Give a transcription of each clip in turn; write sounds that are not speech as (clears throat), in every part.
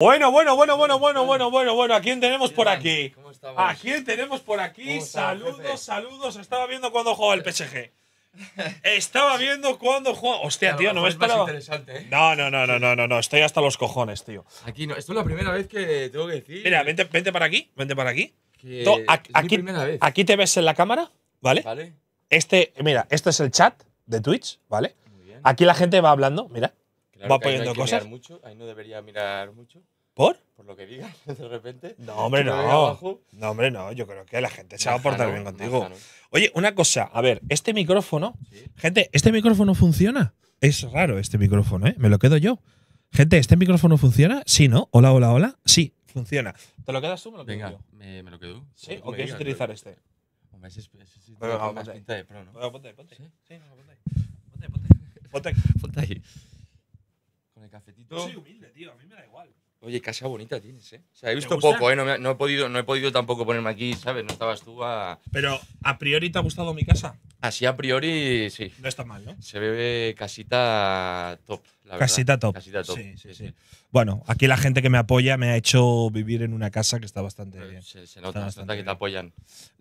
Bueno, bueno, bueno, bueno, bueno, bueno, bueno, bueno, ¿a quién tenemos por aquí? ¿A quién tenemos por aquí? Saludos, saludos. Estaba viendo cuando jugaba el PSG. Estaba viendo cuando jugaba. Hostia, tío, no me esperaba. ¿eh? No, no, no, no, no, no, no. Estoy hasta los cojones, tío. Aquí no. Esto es la primera vez que tengo que decir. Mira, vente, para aquí. Vente para aquí. aquí, aquí te ves en la cámara, ¿vale? Este, mira, este es el chat de Twitch, ¿vale? Aquí la gente va hablando, mira va poniendo cosas. ahí no debería mirar mucho. ¿Por? Por lo que digas, (laughs) de repente. No, hombre, no. no, hombre, no. Yo creo que la gente se va a portar bien contigo. Oye, una cosa. A ver, este micrófono. Gente, este micrófono funciona. Es raro este micrófono, ¿eh? Me lo quedo yo. Gente, ¿este micrófono funciona? Sí, ¿no? Hola, hola, hola. Sí, funciona. ¿Te lo quedas tú o me lo quedo yo? Me, lo quedo. ¿Sí? ¿O, quieres utilizar este? Hombre, sí, sí. ponte, Ponte, ponte. Sí, ponte ahí. (laughs) Ponte, ponte. Ponte ahí. Yo soy humilde, tío, a mí me da igual. Oye, casa bonita tienes, ¿eh? he visto poco, ¿eh? No, he podido, tampoco ponerme aquí, ¿sabes? No estabas tú a... Pero, ¿a priori te ha gustado mi casa? Así a priori, sí. No está mal, ¿no? Se ve casita top, la Casita top. Casita top. Sí, sí, sí, Bueno, aquí la gente que me apoya me ha hecho vivir en una casa que está bastante bien. Se, nota, que te apoyan.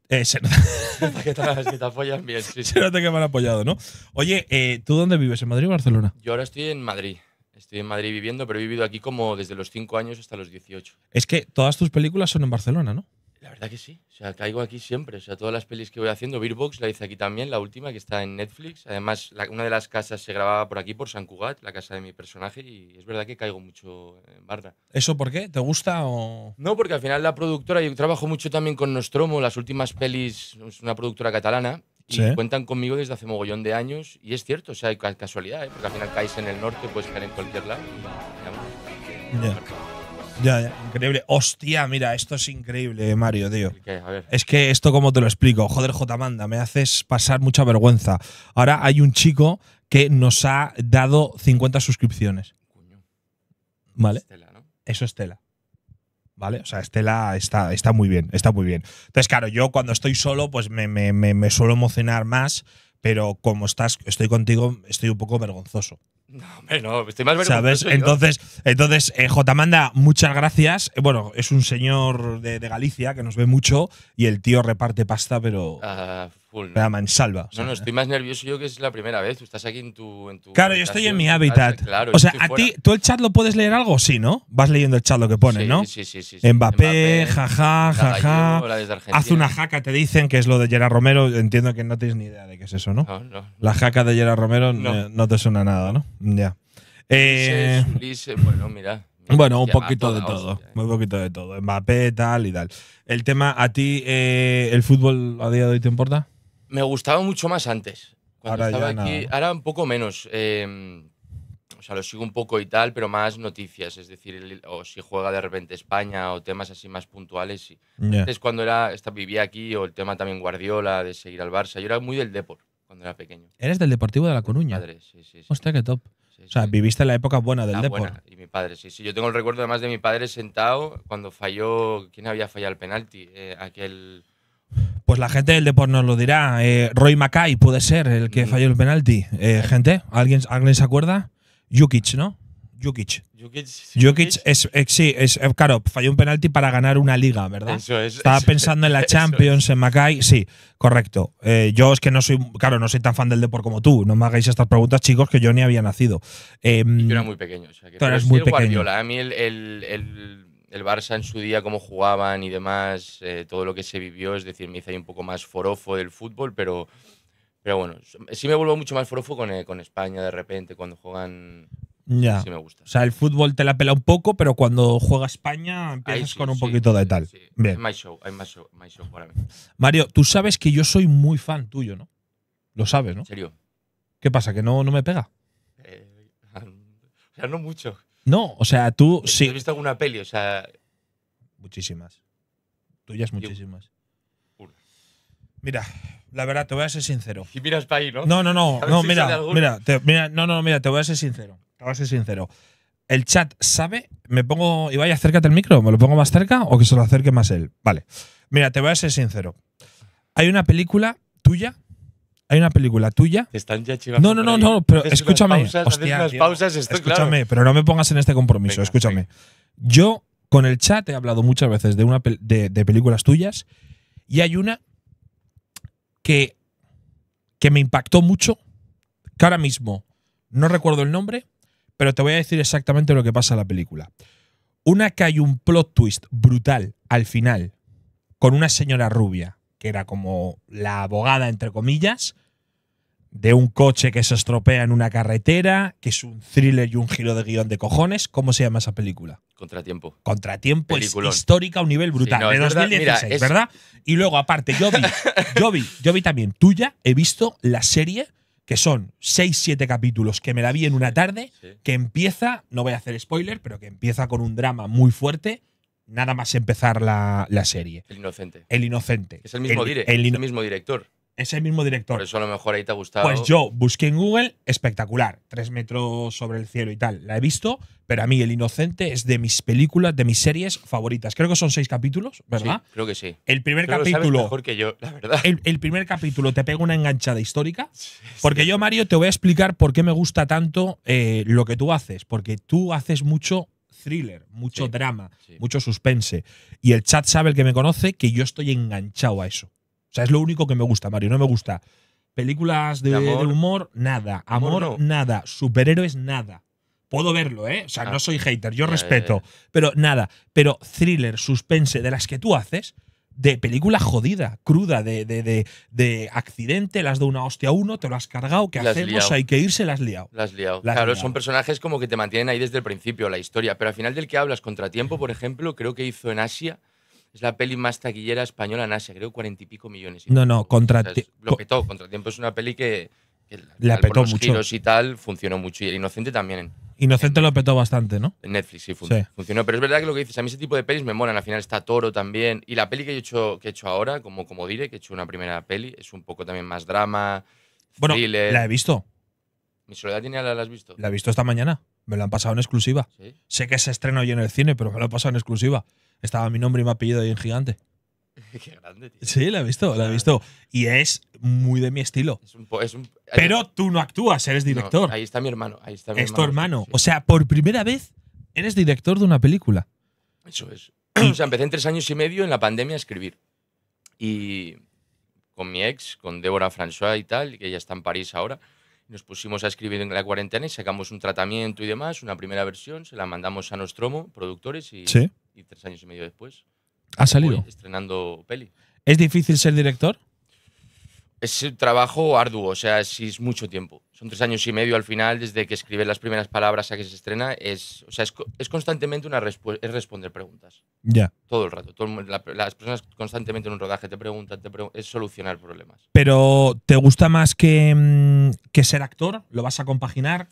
Eh, se nota que, te, apoyan bien, sí, (laughs) Se nota que me han apoyado, ¿no? Oye, eh, ¿tú dónde vives? ¿En Madrid o Barcelona? Yo ahora estoy en Madrid. Estoy en Madrid viviendo, pero he vivido aquí como desde los 5 años hasta los 18. Es que todas tus películas son en Barcelona, ¿no? La verdad que sí. O sea, caigo aquí siempre. O sea, todas las pelis que voy haciendo, Beerbox la hice aquí también, la última que está en Netflix. Además, una de las casas se grababa por aquí, por San Cugat, la casa de mi personaje, y es verdad que caigo mucho en barda ¿Eso por qué? ¿Te gusta o...? No, porque al final la productora, yo trabajo mucho también con Nostromo, las últimas pelis, es una productora catalana, y cuentan conmigo desde hace mogollón de años y es cierto, o sea, hay casualidad, ¿eh? porque al final caes en el norte, puedes caer en cualquier lado. ya, ya, increíble. Hostia, mira, esto es increíble, Mario, tío. Es que esto, como te lo explico? Joder, manda me haces pasar mucha vergüenza. Ahora hay un chico que nos ha dado 50 suscripciones. ¿Vale? Eso es tela. ¿vale? O sea, Estela está, está muy bien, está muy bien. Entonces, claro, yo cuando estoy solo, pues me, me, me, suelo emocionar más, pero como estás, estoy contigo, estoy un poco vergonzoso. No, hombre, no, estoy más ¿Sabes? Entonces, entonces eh, J. Manda, muchas gracias. Eh, bueno, es un señor de, de, Galicia que nos ve mucho y el tío reparte pasta, pero. Ah, full. ¿no? La no, no, estoy ¿eh? más nervioso yo que es la primera vez. estás aquí en tu. claro, yo estoy en mi hábitat. Claro, o sea, a ti, ¿tú el chat lo puedes leer algo? Sí, ¿no? Vas leyendo el chat lo que pone, ¿no? Sí, sí, sí. sí. Mbappé, jaja, jaja. Haz una jaca, te dicen, que es lo de Gerard Romero. Entiendo que no tienes ni idea de qué es eso, ¿no? no, no la jaca de Gerard Romero no. te suena nada, ¿no? Ya. Eh, bueno, mira. Bueno, un poquito de todo, muy eh. poquito de todo. Mbappé, tal y tal. El tema, ¿a ti eh, el fútbol a día de hoy te importa? Me gustaba mucho más antes. Cuando ahora estaba aquí, ahora un poco menos. Em, o sea, lo sigo un poco y tal, pero más noticias. Es decir, o si juega de repente España o temas así más puntuales. Y Antes, cuando era, vivía aquí, o el tema también Guardiola, de seguir al Barça. Yo era muy del deporte cuando era pequeño. ¿Eres del Deportivo de La Coruña? sí, sí. sí. Hostia, qué top. o sea, viviste la época buena del deporte. Y mi padre, sí, sí. Yo tengo el recuerdo además de mi padre sentado cuando falló. ¿Quién había fallado el penalti? Eh, aquel. Pues la gente del deporte nos lo dirá. Eh, Roy Mackay puede ser el que mm. falló el penalti. Eh, eh. gente, ¿alguien, se acuerda? Jukic, ¿no? Jukic. Jukic, es, sí, es, claro, falló un penalti para ganar una liga, ¿verdad? Estaba pensando en la (laughs) Champions, en Mackay. Sí, correcto. yo es que no soy, claro, no soy tan fan del deporte como tú. No me hagáis estas preguntas, chicos, que yo ni había nacido. yo em, era muy pequeño. O sea, muy pequeño. Guardiola, a mí el el Barça en su día, cómo jugaban y demás, eh, todo lo que se vivió, es decir, me hice ahí un poco más forofo del fútbol, pero, pero bueno, sí me vuelvo mucho más forofo con, eh, España de repente, cuando juegan ya. Sí me gusta. O sea, el fútbol te la pela un poco, pero cuando juega España empiezas con un poquito de tal. Bien. My show, my show, show para mí. Mario, tú sabes que yo soy muy fan tuyo, ¿no? Lo sabes, ¿no? ¿En serio? ¿Qué pasa? ¿Que no, no me pega? Eh, (laughs) o sea, no mucho. No, o sea, tú sí. ¿Has visto alguna peli? O sea. Muchísimas. Tuyas muchísimas. Mira, la verdad, te voy a ser sincero. Y miras para ahí, ¿no? No, no, no. no mira, mira, te, no, no, mira, voy a ser sincero. Te voy a ser sincero. El chat sabe, me pongo. y vaya, acércate el micro, ¿me lo pongo más cerca o que se lo acerque más él? Vale. Mira, te voy a ser sincero. Hay una película tuya hay una película tuya. Están ya No, no, no, no, pero escúchame. pausas, escúchame, pero no me pongas en este compromiso, escúchame. Yo con el chat he hablado muchas veces de, una, de, de películas tuyas y hay una que, que me impactó mucho, que ahora mismo no recuerdo el nombre, pero te voy a decir exactamente lo que pasa en la película. Una que hay un plot twist brutal al final con una señora rubia que era como la abogada, entre comillas, de un coche que se estropea en una carretera, que es un thriller y un giro de guión de cojones. ¿Cómo se llama esa película? Contratiempo. Contratiempo es histórica a un nivel brutal. de 2016, verdad, Y luego, aparte, yo vi, (laughs) yo vi, yo vi también tuya, he visto la serie que son 6, 7 capítulos que me la vi en una tarde, que empieza, no voy a hacer spoiler, pero que empieza con un drama muy fuerte nada más empezar la, serie. El Inocente. El Inocente. Es el mismo, el, mismo director. Es el mismo director. eso a lo mejor ahí te ha gustado. Pues yo busqué en Google, espectacular. Tres metros sobre el cielo y tal. La he visto, pero a mí El Inocente es de mis películas, de mis series favoritas. Creo que son seis capítulos, ¿verdad? Sí, creo que sí. El primer capítulo. mejor que yo, la verdad. El, primer capítulo te pega una enganchada histórica. (laughs) Porque yo, Mario, te voy a explicar por qué me gusta tanto eh, lo que tú haces. Porque tú haces mucho thriller, mucho drama, mucho suspense. Y el chat sabe, el que me conoce, que yo estoy enganchado a eso. O sea, es lo único que me gusta, Mario. No me gusta películas de, amor. humor, nada. Amor, nada. Superhéroes, nada. Puedo verlo, ¿eh? O sea, ah. no soy hater, yo respeto. Pero nada. Pero thriller, suspense, de las que tú haces, de película jodida, cruda, de, de, de, accidente, las de una hostia a uno, te lo has cargado, ¿qué hacemos? Hay que irse, las liado. Las liado. claro, son personajes como que te mantienen ahí desde el principio la historia, pero al final del que hablas, Contratiempo, por ejemplo, creo que hizo en Asia. Es la peli más taquillera española en Asia, creo cuarenta y pico millones. no, no, Contratiempo. lo petó. Contratiempo es una peli que, la, petó los mucho. giros y tal funcionó mucho. Y el Inocente también. Inocente lo petó bastante, ¿no? En Netflix sí, funcionó. Pero es verdad que lo que dices, a mí ese tipo de pelis me molan. Al final está Toro también. Y la peli que he hecho, he hecho ahora, como, como diré, que he hecho una primera peli, es un poco también más drama. Bueno, la he visto. ¿Mi soledad tiene la, la has visto? La he visto esta mañana. Me la han pasado en exclusiva. Sé que se estrena hoy en el cine, pero me la han pasado en exclusiva. Estaba mi nombre y mi apellido ahí en gigante. (laughs) Qué grande, Sí, la he visto, la he visto. Y es muy de mi estilo. Pero tú no actúas, eres director. ahí está mi hermano. Ahí está mi es tu hermano. O sea, por primera vez eres director de una película. Eso es. (clears throat) empecé en tres años y medio en la pandemia a escribir. Y con mi ex, con Débora François y tal, que ella está en París ahora, nos pusimos a escribir en la cuarentena y sacamos un tratamiento y demás, una primera versión, se la mandamos a Nostromo, productores, y, y tres años y medio después ha salido. estrenando peli. ¿Es difícil ser director? Es trabajo arduo, o sea, es, mucho tiempo. Son tres años y medio al final, desde que escribes las primeras palabras a que se estrena. Es, o sea, es, constantemente una es responder preguntas. Ya. Todo el rato. las personas constantemente en un rodaje te preguntan, te es solucionar problemas. Pero, ¿te gusta más que, mm, que ser actor? ¿Lo vas a compaginar?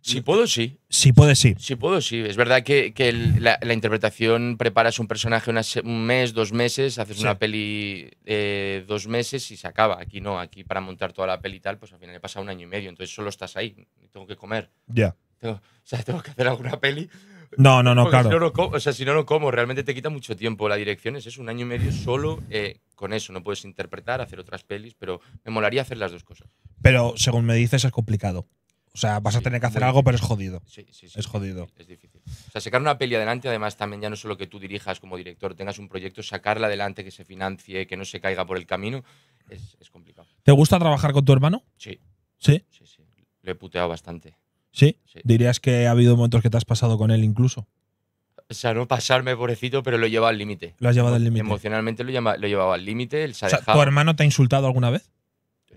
Si puedo, sí. Si puedes, sí. Si puedo, sí. Es verdad que, la, interpretación preparas un personaje un mes, dos meses, haces una peli eh, dos meses y se acaba. Aquí no, aquí para montar toda la peli y tal, pues al final he pasado un año y medio, entonces solo estás ahí. Tengo que comer. Ya. O sea, tengo que hacer alguna peli. No, no, no, claro. Si no, como, o sea, si no, lo como. Realmente te quita mucho tiempo. La dirección es eso, un año y medio solo eh, con eso. No puedes interpretar, hacer otras pelis, pero me molaría hacer las dos cosas. Pero según me dices, es complicado. O sea, vas a tener que hacer algo, pero es jodido. Sí, sí, sí. Es jodido. Es difícil. O sea, sacar una peli adelante, además, también ya no solo que tú dirijas como director, tengas un proyecto, sacarla adelante, que se financie, que no se caiga por el camino, es, complicado. ¿Te gusta trabajar con tu hermano? Sí. ¿Sí? Sí, sí. Lo he puteado bastante. ¿Sí? ¿Dirías que ha habido momentos que te has pasado con él incluso? O sea, no pasarme, pobrecito, pero lo he al límite. Lo has llevado al límite. Emocionalmente lo, he llevado al límite. ¿Tu hermano te ha insultado alguna vez?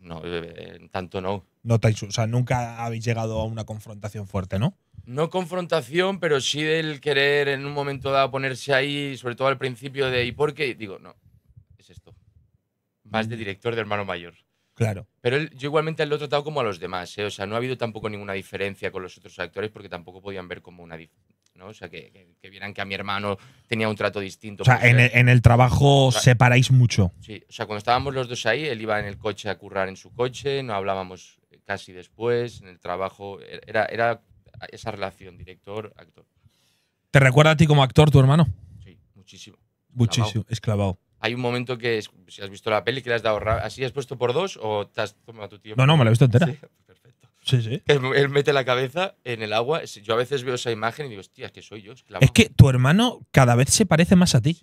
No, eh, en tanto no. o sea, nunca habéis llegado a una confrontación fuerte, ¿no? No confrontación, pero sí del querer en un momento dado ponerse ahí, sobre todo al principio de ¿y por qué? Digo, no, es esto. Más de mm. director de hermano mayor. Claro. Pero yo igualmente lo he tratado como a los demás, ¿eh? O sea, no ha habido tampoco ninguna diferencia con los otros actores porque tampoco podían ver como una, diferencia. O sea, que, que, vieran que a mi hermano tenía un trato distinto. O sea, en el, en el, trabajo separáis mucho. Sí, o sea, cuando estábamos los dos ahí, él iba en el coche a currar en su coche, no hablábamos eh, casi después, en el trabajo, er, era, era esa relación, director-actor. ¿Te recuerda a ti como actor tu hermano? Sí, muchísimo. Muchísimo, esclavado. Hay un momento que, si has visto la peli, que le has dado así, has puesto por dos o te has tomado tu tiempo. No, no, me la he visto entera. Él, mete la cabeza en el agua. Yo a veces veo esa imagen y digo, hostia, es que soy yo. Es, que tu hermano cada vez se parece más a ti.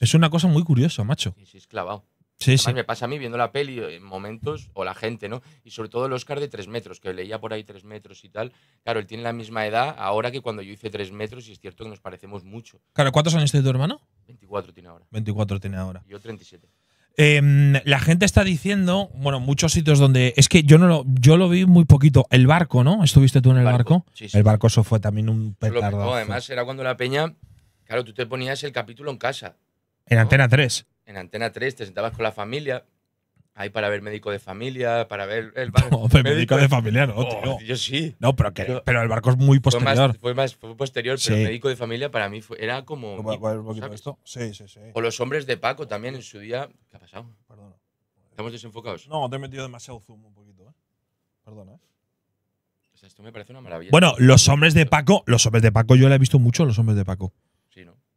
es una cosa muy curiosa, macho. Sí, es clavado. Sí, me pasa a mí viendo la peli eh, en momentos, o la gente, ¿no? Y sobre todo el Oscar de 3 metros, que leía por ahí 3 metros y tal. Claro, él tiene la misma edad ahora que cuando yo hice 3 metros y es cierto que nos parecemos mucho. Claro, ¿cuántos años tiene tu hermano? 24 tiene ahora. 24 tiene ahora. Yo 37. Em, la gente está diciendo, bueno, muchos sitios donde. Es que yo no lo, yo lo vi muy poquito. El barco, ¿no? ¿Estuviste tú en el barco? El barco, eso fue también un petardo. No, además, era cuando la peña. Claro, tú te ponías el capítulo en casa. En Antena 3. En Antena 3, te sentabas con la familia. Ahí para ver médico de familia, para ver el (laughs) barco. médico, médico, de familia no, oh, tío. yo sí. No, pero, que, pero el barco es muy posterior. Fue más, posterior, pero médico de familia para mí era como. esto? Sí, sí, sí. O los hombres de Paco también en su día. ¿Qué ha pasado? Perdona. ¿Estamos desenfocados? No, te he metido demasiado zoom un poquito, ¿eh? Perdona, ¿eh? esto me parece una maravilla. Bueno, los hombres de Paco, los hombres de Paco, yo le he visto mucho, los hombres de Paco.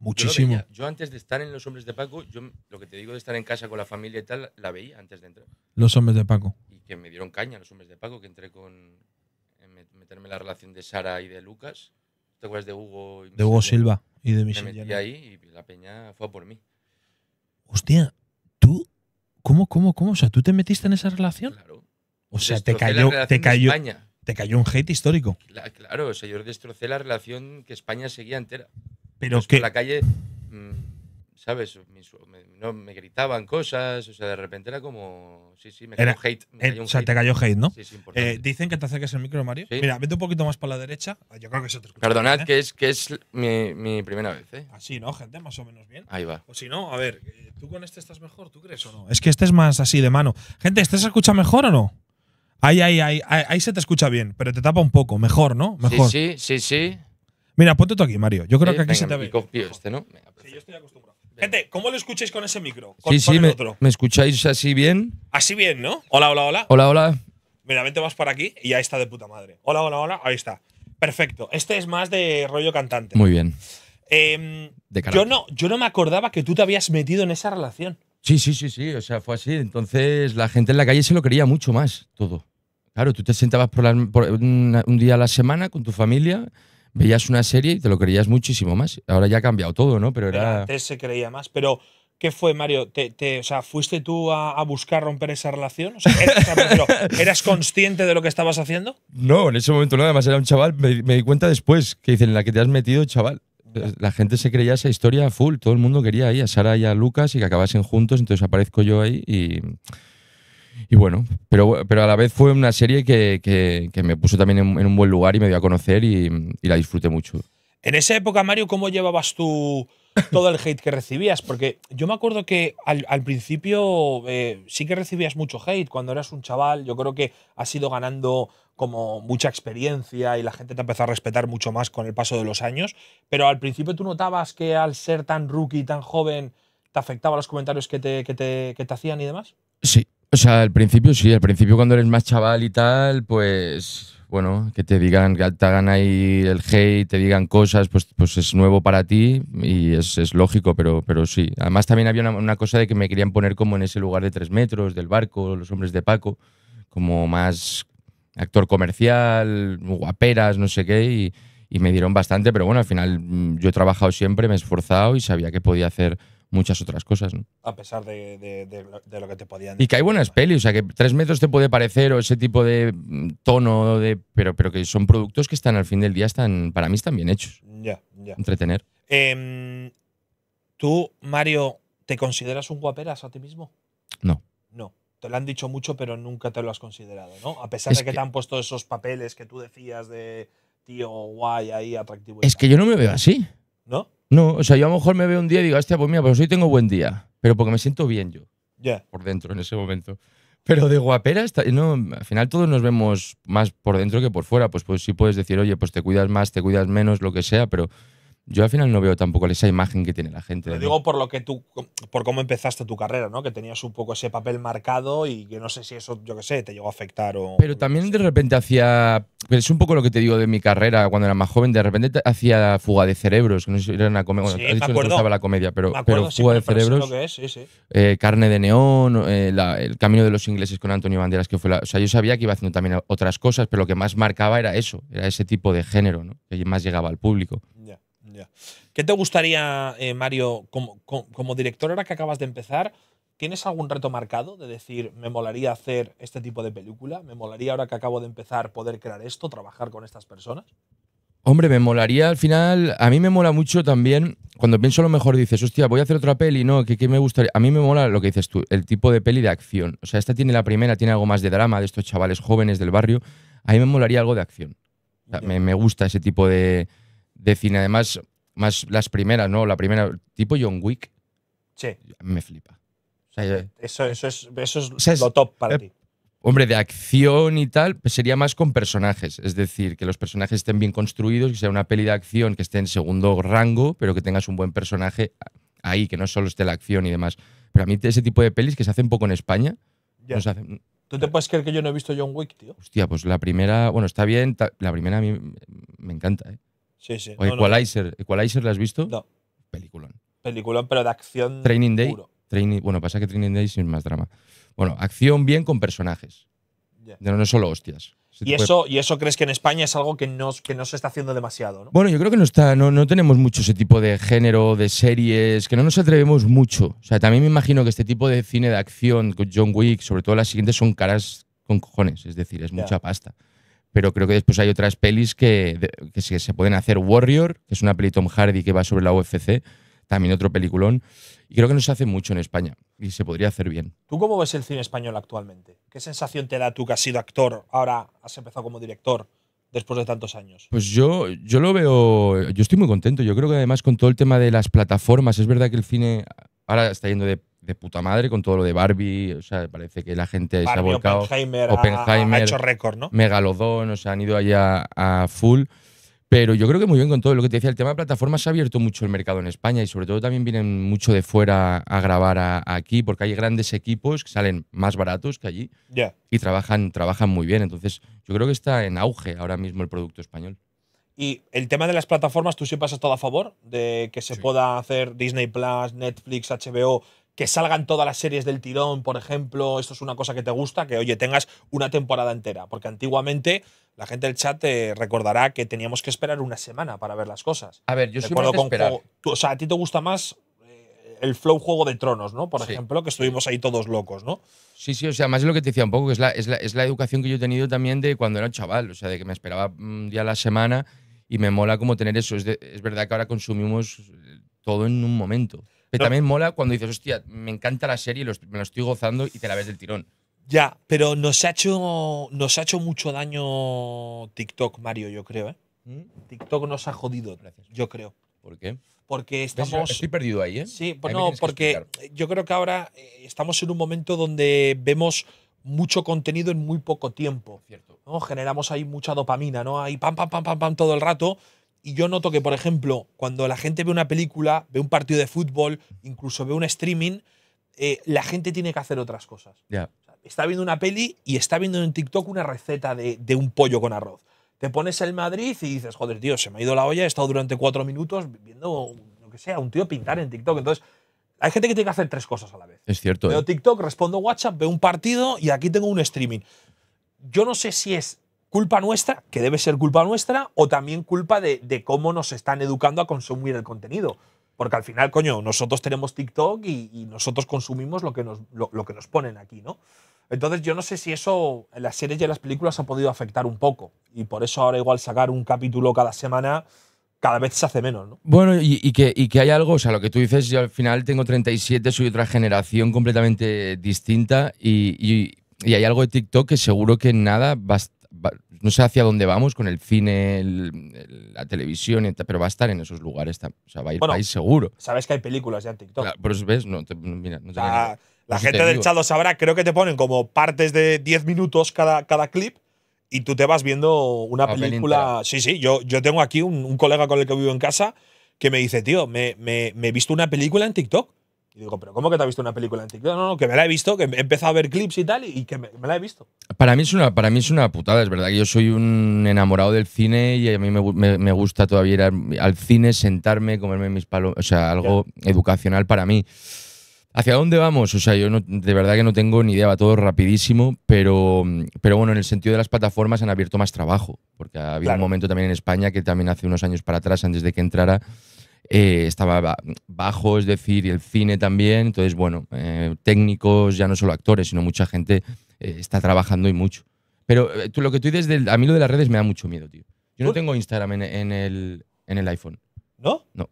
Muchísimo. Yo, antes de estar en Los Hombres de Paco, yo lo que te digo de estar en casa con la familia y tal, la veía antes de entrar. Los Hombres de Paco. Y que me dieron caña Los Hombres de Paco, que entré con. meterme en la relación de Sara y de Lucas. ¿Te acuerdas de Hugo? Y de Hugo Silva y de Michelle. Me ahí y la peña fue por mí. Hostia, ¿tú? ¿Cómo, cómo, cómo? O sea, ¿tú te metiste en esa relación? Claro. O sea, te cayó, te cayó, te cayó un hate histórico. claro, o sea, yo destrocé la relación que España seguía entera. Pero que... En la calle, mm, ¿sabes? no, me gritaban cosas, o sea, de repente era como. Sí, sí, me cayó hate. o sea, te cayó hate, ¿no? Sí, sí, eh, dicen que te acerques el micro, Mario. Mira, vete un poquito más para la derecha. Ah, yo creo que se te escucha, Perdonad, ¿eh? que es, que es mi, primera vez, ¿eh? Así, ¿no, gente? Más o menos bien. Ahí va. O si no, a ver, eh, ¿tú con este estás mejor, tú crees o no? Es que este es más así de mano. Gente, ¿este se escucha mejor o no? Ahí, ahí, ahí, ahí, se te escucha bien, pero te tapa un poco. Mejor, ¿no? Mejor. Sí, sí, sí. sí. Mira, ponte tú aquí, Mario. Yo creo que aquí se te ve. este, ¿no? sí, yo estoy acostumbrado. Gente, ¿cómo lo escucháis con ese micro? Con, sí, sí, me, escucháis así bien? Así bien, ¿no? Hola, hola, hola. Hola, hola. Mira, vente más para aquí y ahí está de puta madre. Hola, hola, hola. Ahí está. Perfecto. Este es más de rollo cantante. Muy bien. Eh, yo, no, yo no me acordaba que tú te habías metido en esa relación. Sí, sí, sí, sí. O sea, fue así. Entonces la gente en la calle se lo quería mucho más todo. Claro, tú te sentabas por, un día a la semana con tu familia veías una serie y te lo creías muchísimo más. Ahora ya ha cambiado todo, ¿no? Pero era... Antes se creía más, pero... ¿Qué fue, Mario? ¿Te, sea, ¿Fuiste tú a, buscar romper esa relación? (laughs) ¿eras, consciente de lo que estabas haciendo? No, en ese momento no. Además, era un chaval. Me, di cuenta después que dicen, en la que te has metido, chaval. La gente se creía esa historia full. Todo el mundo quería ir a Sara y a Lucas y que acabasen juntos. Entonces aparezco yo ahí y y bueno, pero, pero a la vez fue una serie que, me puso también en, un buen lugar y me dio a conocer y, la disfruté mucho. En esa época, Mario, ¿cómo llevabas tú todo el hate que recibías? Porque yo me acuerdo que al, principio eh, sí que recibías mucho hate cuando eras un chaval. Yo creo que has ido ganando como mucha experiencia y la gente te empezó a respetar mucho más con el paso de los años. Pero al principio tú notabas que al ser tan rookie, tan joven, te afectaba los comentarios que te, que te hacían y demás. Sí, o sea, al principio sí, al principio cuando eres más chaval y tal, pues bueno, que te digan, que te hagan ahí el hate, te digan cosas, pues, pues es nuevo para ti y es, lógico, pero, pero sí. Además también había una, cosa de que me querían poner como en ese lugar de tres metros, del barco, los hombres de Paco, como más actor comercial, guaperas, no sé qué, y, y me dieron bastante, pero bueno, al final mm, yo he trabajado siempre, me he esforzado y sabía que podía hacer muchas otras cosas. ¿no? A pesar de, lo, que te podían... decir. Y que hay buenas pelis, o sea, que tres metros te puede parecer o ese tipo de mm, tono, de, pero, pero que son productos que están al fin del día, están para mí están bien hechos. Ya, ya. Entretener. Em, ¿Tú, Mario, te consideras un guaperas a ti mismo? No. No. Te lo han dicho mucho, pero nunca te lo has considerado, ¿no? A pesar de que, te han puesto esos papeles que tú decías de tío guay ahí, atractivo. Es que yo no me veo así. ¿No? No, o sea, yo a lo mejor me veo un día y digo, hostia, pues mira, pues hoy tengo buen día, pero porque me siento bien yo. Ya. Por dentro en ese momento. Pero de guapera, está, no, al final todos nos vemos más por dentro que por fuera. Pues, pues sí puedes decir, oye, pues te cuidas más, te cuidas menos, lo que sea, pero yo al final no veo tampoco esa imagen que tiene la gente. Lo digo por lo que tú, por cómo empezaste tu carrera, ¿no? Que tenías un poco ese papel marcado y que no sé si eso, yo qué sé, te llegó a afectar o. Pero también de repente hacía. Es un poco lo que te digo de mi carrera cuando era más joven. De repente hacía fuga de cerebros, que no sé era Bueno, sí, dicho que la comedia, pero, fuga de cerebros. Eh, carne de neón, eh, el camino de los ingleses con Antonio Banderas, que fue la. O sea, yo sabía que iba haciendo también otras cosas, pero lo que más marcaba era eso, era ese tipo de género, ¿no? Que más llegaba al público. ¿Qué te gustaría, eh, Mario, como, director ahora que acabas de empezar? ¿Tienes algún reto marcado de decir, me molaría hacer este tipo de película? ¿Me molaría ahora que acabo de empezar poder crear esto, trabajar con estas personas? Hombre, me molaría al final. A mí me mola mucho también. Cuando pienso lo mejor, dices, hostia, voy a hacer otra peli. No, que, me gustaría. A mí me mola lo que dices tú, el tipo de peli de acción. O sea, esta tiene la primera, tiene algo más de drama de estos chavales jóvenes del barrio. A mí me molaría algo de acción. me, gusta ese tipo de, de cine. Además, más las primeras, ¿no? La primera, tipo John Wick. Sí. Me flipa. eso, es, lo top para eh, ti. Hombre, de acción y tal, pues sería más con personajes. Es decir, que los personajes estén bien construidos, que sea una peli de acción que esté en segundo rango, pero que tengas un buen personaje ahí, que no solo esté la acción y demás. Pero a mí ese tipo de pelis que se hacen poco en España. Ya. hacen... ¿Tú te puedes creer que yo no he visto John Wick, tío? Hostia, pues la primera, bueno, está bien, la primera a mí me encanta, ¿eh? Sí, sí. Equalizer. la has visto? No. Peliculón. Peliculón, pero de acción. Training Day. bueno, pasa que Training Day es más drama. Bueno, acción bien con personajes. No, no solo hostias. ¿Y eso, ¿Y eso crees que en España es algo que no, que se está haciendo demasiado? Bueno, yo creo que no, está, no, tenemos mucho ese tipo de género, de series, que no nos atrevemos mucho. O sea, también me imagino que este tipo de cine de acción, con John Wick, sobre todo las siguientes, son caras con cojones, es decir, es mucha pasta pero creo que después hay otras pelis que, se, pueden hacer. Warrior, que es una peli Tom Hardy que va sobre la UFC, también otro peliculón. Y creo que no se hace mucho en España y se podría hacer bien. ¿Tú cómo ves el cine español actualmente? ¿Qué sensación te da tú que has sido actor, ahora has empezado como director? después de tantos años? Pues yo, yo lo veo, yo estoy muy contento. Yo creo que además con todo el tema de las plataformas, es verdad que el cine ahora está yendo de de puta madre con todo lo de Barbie. O sea, parece que la gente se ha volcado. Oppenheimer, Oppenheimer ha, hecho récord, ¿no? Megalodón, o sea, han ido allá a full. Pero yo creo que muy bien con todo lo que te decía. El tema de plataformas ha abierto mucho el mercado en España y sobre todo también vienen mucho de fuera a grabar aquí porque hay grandes equipos que salen más baratos que allí y trabajan, trabajan muy bien. Entonces yo creo que está en auge ahora mismo el producto español. Y el tema de las plataformas, ¿tú siempre has estado a favor de que se pueda hacer Disney Plus, Netflix, HBO, que salgan todas las series del tirón, por ejemplo, esto es una cosa que te gusta, que oye, tengas una temporada entera, porque antiguamente la gente del chat te eh, recordará que teníamos que esperar una semana para ver las cosas. A ver, yo soy más de con o sea, a ti te gusta más eh, el flow Juego de Tronos, ¿no? Por ejemplo, que estuvimos ahí todos locos, ¿no? Sí, sí, o sea, más es lo que te decía un poco, que es la, es la, educación que yo he tenido también de cuando era chaval, o sea, de que me esperaba un día la semana y me mola como tener eso. Es, es verdad que ahora consumimos eh, todo en un momento. Pero también mola cuando dices, hostia, me encanta la serie, me lo estoy gozando y te la ves del tirón. Ya, pero nos ha hecho, nos ha hecho mucho daño TikTok, Mario, yo creo. ¿eh? ¿Mm? TikTok nos ha jodido, Gracias. yo creo. ¿Por qué? Porque estamos. Estoy perdido ahí, ¿eh? Sí, no, porque yo creo que ahora eh, estamos en un momento donde vemos mucho contenido en muy poco tiempo. Cierto. ¿no? Generamos ahí mucha dopamina, ¿no? Ahí pam, pam, pam, pam, pam todo el rato. Y yo noto que, por ejemplo, cuando la gente ve una película, ve un partido de fútbol, incluso ve un streaming, eh, la gente tiene que hacer otras cosas. Está viendo una peli y está viendo en TikTok una receta de, de un pollo con arroz. Te pones el Madrid y dices, joder, tío, se me ha ido la olla, he estado durante cuatro minutos viendo, lo que sea, un tío pintar en TikTok. Entonces, hay gente que tiene que hacer tres cosas a la vez. Es cierto. Veo eh. TikTok, respondo WhatsApp, veo un partido y aquí tengo un streaming. Yo no sé si es culpa nuestra, que debe ser culpa nuestra, o también culpa de, cómo nos están educando a consumir el contenido. Porque al final, coño, nosotros tenemos TikTok y, nosotros consumimos lo que, nos, lo, que nos ponen aquí, ¿no? Entonces yo no sé si eso en las series y en las películas han podido afectar un poco. Y por eso ahora igual sacar un capítulo cada semana cada vez se hace menos, ¿no? Bueno, y, que, que hay algo, o sea, lo que tú dices, yo al final tengo 37, soy otra generación completamente distinta y, hay algo de TikTok que seguro que nada va, va, no sé hacia dónde vamos con el cine, la televisión, pero va a estar en esos lugares. O sea, va a ir, seguro. Sabes que hay películas ya en TikTok. pero ves, La, gente del chat sabrá, creo que te ponen como partes de 10 minutos cada, cada clip y tú te vas viendo una película. Sí, sí, yo, yo tengo aquí un, colega con el que vivo en casa que me dice, tío, me he visto una película en TikTok. Y digo, ¿pero cómo que te has visto una película antigua? No, no, que me la he visto, que he empezado a ver clips y tal, y que me, la he visto. Para mí, es una, para mí es una putada, es verdad que yo soy un enamorado del cine y a mí me, me, gusta todavía ir al, cine, sentarme, comerme mis palos, o sea, algo educacional para mí. ¿Hacia dónde vamos? O sea, yo de verdad que no tengo ni idea, va todo rapidísimo, pero, pero bueno, en el sentido de las plataformas han abierto más trabajo, porque ha habido un momento también en España que también hace unos años para atrás, antes de que entrara, eh, estaba bajo, es decir, y el cine también. Entonces, bueno, eh, técnicos, ya no solo actores, sino mucha gente eh, está trabajando y mucho. Pero tú, lo que tú dices, del, a mí lo de las redes me da mucho miedo, tío. Yo no tengo Instagram en, el, en el iPhone. ¿No? No.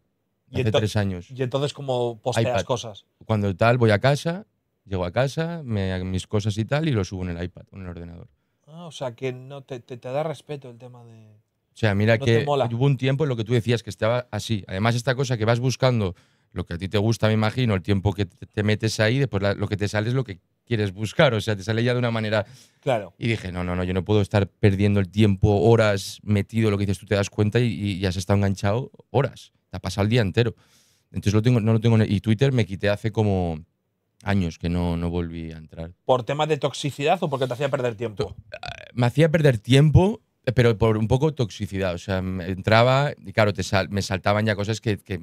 ¿Y hace tres años. ¿Y entonces cómo posteas las cosas? Cuando tal, voy a casa, llego a casa, me, mis cosas y tal, y lo subo en el iPad, en el ordenador. Ah, o sea, que no te, te da respeto el tema de o sea, mira que hubo un tiempo en lo que tú decías que estaba así. Además, esta cosa que vas buscando lo que a ti te gusta, me imagino, el tiempo que te metes ahí, después lo que te sale es lo que quieres buscar, o sea, te sale ya de una manera... Claro. Y dije, no, no, no, yo no puedo estar perdiendo el tiempo, horas metido, lo que dices tú te das cuenta y, ya se está enganchado horas, te ha pasado el día entero. Entonces lo tengo, no lo tengo... Y Twitter me quité hace como años que no, no volví a entrar. ¿Por temas de toxicidad o porque te hacía perder tiempo? Eh, me hacía perder tiempo pero por un poco toxicidad. O sea, entraba y claro, te sal, me saltaban ya cosas que, que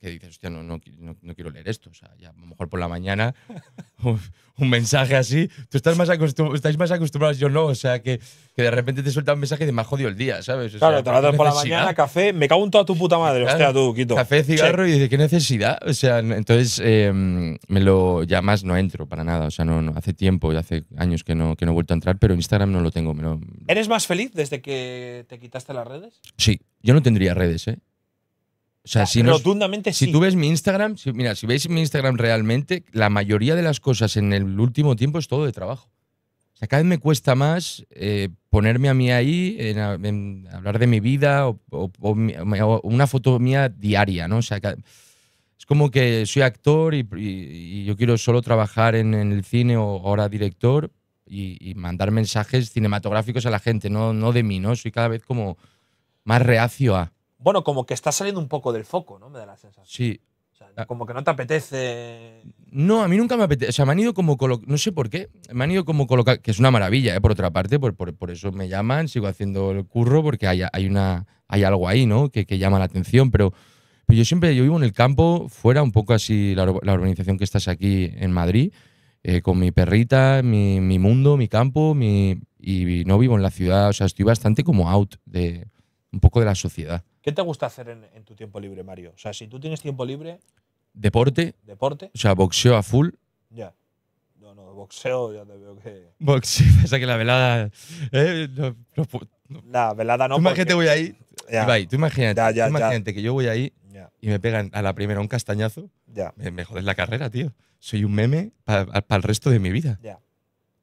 que dices, hostia, no, no, no, quiero leer esto. O sea, ya a lo mejor por la mañana (laughs) un mensaje así, tú estás más estáis acostumbrados, yo no. O sea, que, de repente te suelta un mensaje de más jodido el día, ¿sabes? claro, te lo por la mañana, café, me cago en toda tu puta madre, hostia, tú, quito. Café, cigarro y dices, ¿qué necesidad? O sea, entonces em, me lo ya más no entro para nada. O sea, no, hace tiempo, ya hace años que no, que no he vuelto a entrar, pero Instagram no lo tengo. ¿Eres más feliz desde que te quitaste las redes? Sí, yo no tendría redes, ¿eh? O sea, si, Rotundamente tú ves mi Instagram, mira, si veis mi Instagram realmente, la mayoría de las cosas en el último tiempo es todo de trabajo. O sea, cada vez me cuesta más eh, ponerme a mí ahí, en, hablar de mi vida o, una foto mía diaria, ¿no? O sea, es como que soy actor y, yo quiero solo trabajar en, el cine o ahora director y, y, mandar mensajes cinematográficos a la gente, no, no de mí, ¿no? Soy cada vez como más reacio a bueno, como que está saliendo un poco del foco, ¿no? Me da la sensación. Sí. Ah. como que no te apetece. No, a mí nunca me apetece. O sea, me han ido como No sé por qué. Me han ido como colocando, Que es una maravilla, ¿eh? por otra parte. Por, por, por, eso me llaman, sigo haciendo el curro, porque hay, hay, una, hay algo ahí, ¿no? Que, que llama la atención. Pero, yo siempre yo vivo en el campo, fuera un poco así la, la que estás aquí en Madrid, eh, con mi perrita, mi, mi, mundo, mi campo, mi, y no vivo en la ciudad. O sea, estoy bastante como out de un poco de la sociedad. ¿Qué te gusta hacer en, tu tiempo libre, Mario? O sea, si tú tienes tiempo libre. Deporte. Deporte. O sea, boxeo a full. Ya. No, no, boxeo ya te veo que. (laughs) Boxeo, pasa que la velada. ¿eh? la velada no. Tú imagínate, voy ahí. Ya. tú imagínate, ya, ya, tú imagínate que yo voy ahí y me pegan a la primera un castañazo. Ya. Me, jodes la carrera, tío. Soy un meme para el resto de mi vida. Ya.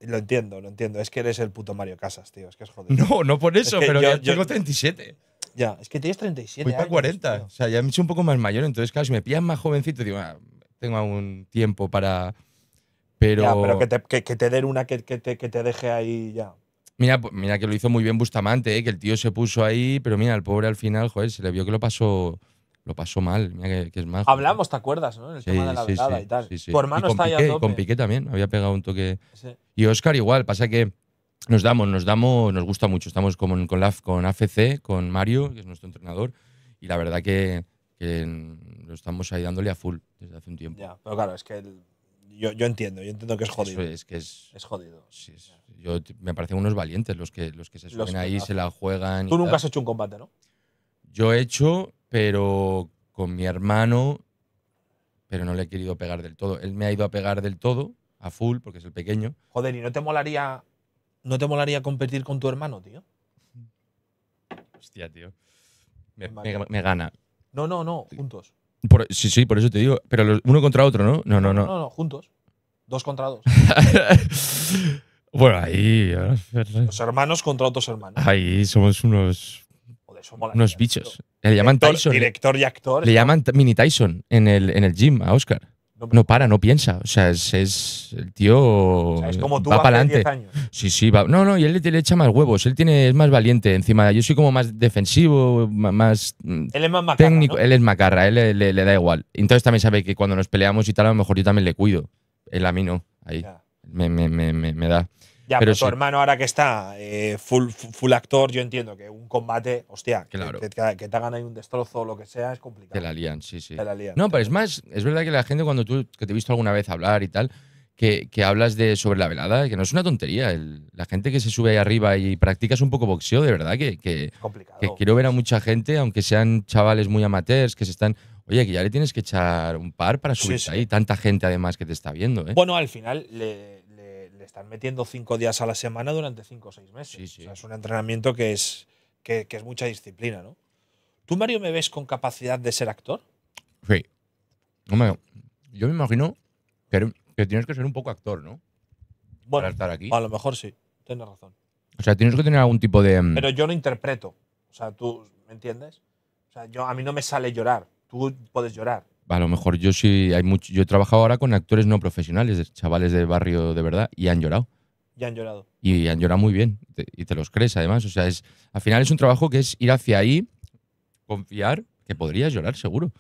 Lo entiendo, lo entiendo. Es que eres el puto Mario Casas, tío. Es que es jodido. No, no por eso, pero yo, yo tengo 37. Ya, es que tienes 37. Voy para 40. o sea, ya me he hecho un poco más mayor. Entonces, claro, si me pillas más jovencito, digo, ah, tengo algún tiempo para. Pero. Ya, pero que te, que, te den una que, que, te, que te deje ahí ya. Mira, pues, mira que lo hizo muy bien Bustamante, ¿eh? que el tío se puso ahí, pero mira, el pobre al final, joder, se le vio que lo pasó, lo pasó mal. Mira que, es más. Hablamos, ¿te acuerdas? ¿no? El sí, de la sí, sí, y tal. está Con Piqué también, había pegado un toque. Y Oscar igual, pasa que nos damos, nos damos, nos gusta mucho. Estamos con, con, la, con AFC, con Mario, que es nuestro entrenador, y la verdad que, que lo estamos ahí dándole a full desde hace un tiempo. Ya, pero claro, es que yo, entiendo, yo entiendo que es jodido. es que es, es jodido. Sí, me parecen unos valientes los que, los que se suben ahí, se la juegan. Tú nunca has hecho un combate, ¿no? Yo he hecho, pero con mi hermano, pero no le he querido pegar del todo. Él me ha ido a pegar del todo, a full, porque es el pequeño. Joder, ¿y no te molaría ¿No te molaría competir con tu hermano, tío? Hostia, tío. Me, gana. No, no, no, juntos. sí, sí, por eso te digo. Pero uno contra otro, ¿no? No, no, no. No, no, juntos. Dos contra dos. (laughs) bueno, ahí. Los hermanos contra otros hermanos. Ahí somos unos. unos bichos. Le llaman Tyson. ¿eh? Director y actor. Le llaman mini Tyson en el, en el gym a Oscar no para, no piensa. O sea, es, el tío. es como tú va para adelante. Sí, sí, va. No, no, y él le, le, echa más huevos. Él tiene, es más valiente. Encima, yo soy como más defensivo, más. Él es más macarra, Él es macarra, él le, da igual. Entonces también sabe que cuando nos peleamos y tal, a lo mejor yo también le cuido. Él a mí no. Ahí. Me, me, me, me da pero, tu hermano ahora que está eh, full, full actor, yo entiendo que un combate, hostia, que, te hagan ahí un destrozo o lo que sea, es complicado. Que la lían, sí, sí. no, pero es más, es verdad que la gente cuando tú, que te he visto alguna vez hablar y tal, que, hablas de sobre la velada, que no es una tontería. la gente que se sube ahí arriba y practicas un poco boxeo, de verdad que, que, quiero ver a mucha gente, aunque sean chavales muy amateurs, que se están oye, que ya le tienes que echar un par para subirse ahí. Tanta gente además que te está viendo. ¿eh? Bueno, al final le, están metiendo cinco días a la semana durante cinco o seis meses. es un entrenamiento que es, que, es mucha disciplina, ¿no? ¿Tú, Mario, me ves con capacidad de ser actor? Sí. yo me imagino que, que, tienes que ser un poco actor, ¿no? Bueno, Para estar aquí. a lo mejor sí, tienes razón. O sea, tienes que tener algún tipo de... Mm, Pero yo no interpreto. O sea, tú, ¿me entiendes? O sea, yo, a mí no me sale llorar. Tú puedes llorar a lo mejor yo sí, hay mucho, yo he trabajado ahora con actores no profesionales, chavales de barrio de verdad, y han llorado. Y han llorado. Y han llorado muy bien, y te los crees además. O sea, es, al final es un trabajo que es ir hacia ahí, confiar, que podrías llorar seguro.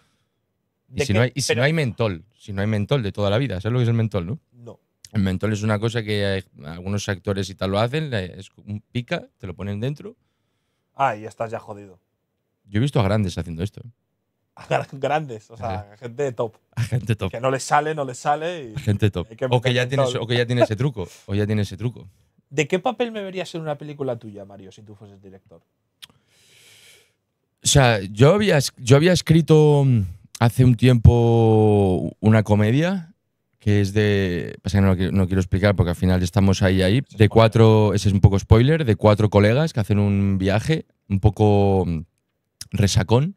Y si, no hay, no hay mentol, si no hay mentol de toda la vida, ¿sabes lo que es el mentol, no? No. El mentol es una cosa que algunos actores y tal lo hacen, es un pica, te lo ponen dentro. Ah, y estás ya jodido. Yo he visto a grandes haciendo esto. ¿eh? (laughs) grandes, o sea, gente de top. gente top. Que no le sale, no le sale. Y gente top. o, que ya tiene, que ya tiene ese truco. O ya tiene ese truco. ¿De qué papel me vería ser una película tuya, Mario, si tú fueses director? O sea, yo había, yo había escrito mm, hace un tiempo una comedia que es de. que no, quiero explicar porque al final estamos ahí, ahí. de cuatro. Ese es un poco spoiler. De cuatro colegas que hacen un viaje un poco mm, resacón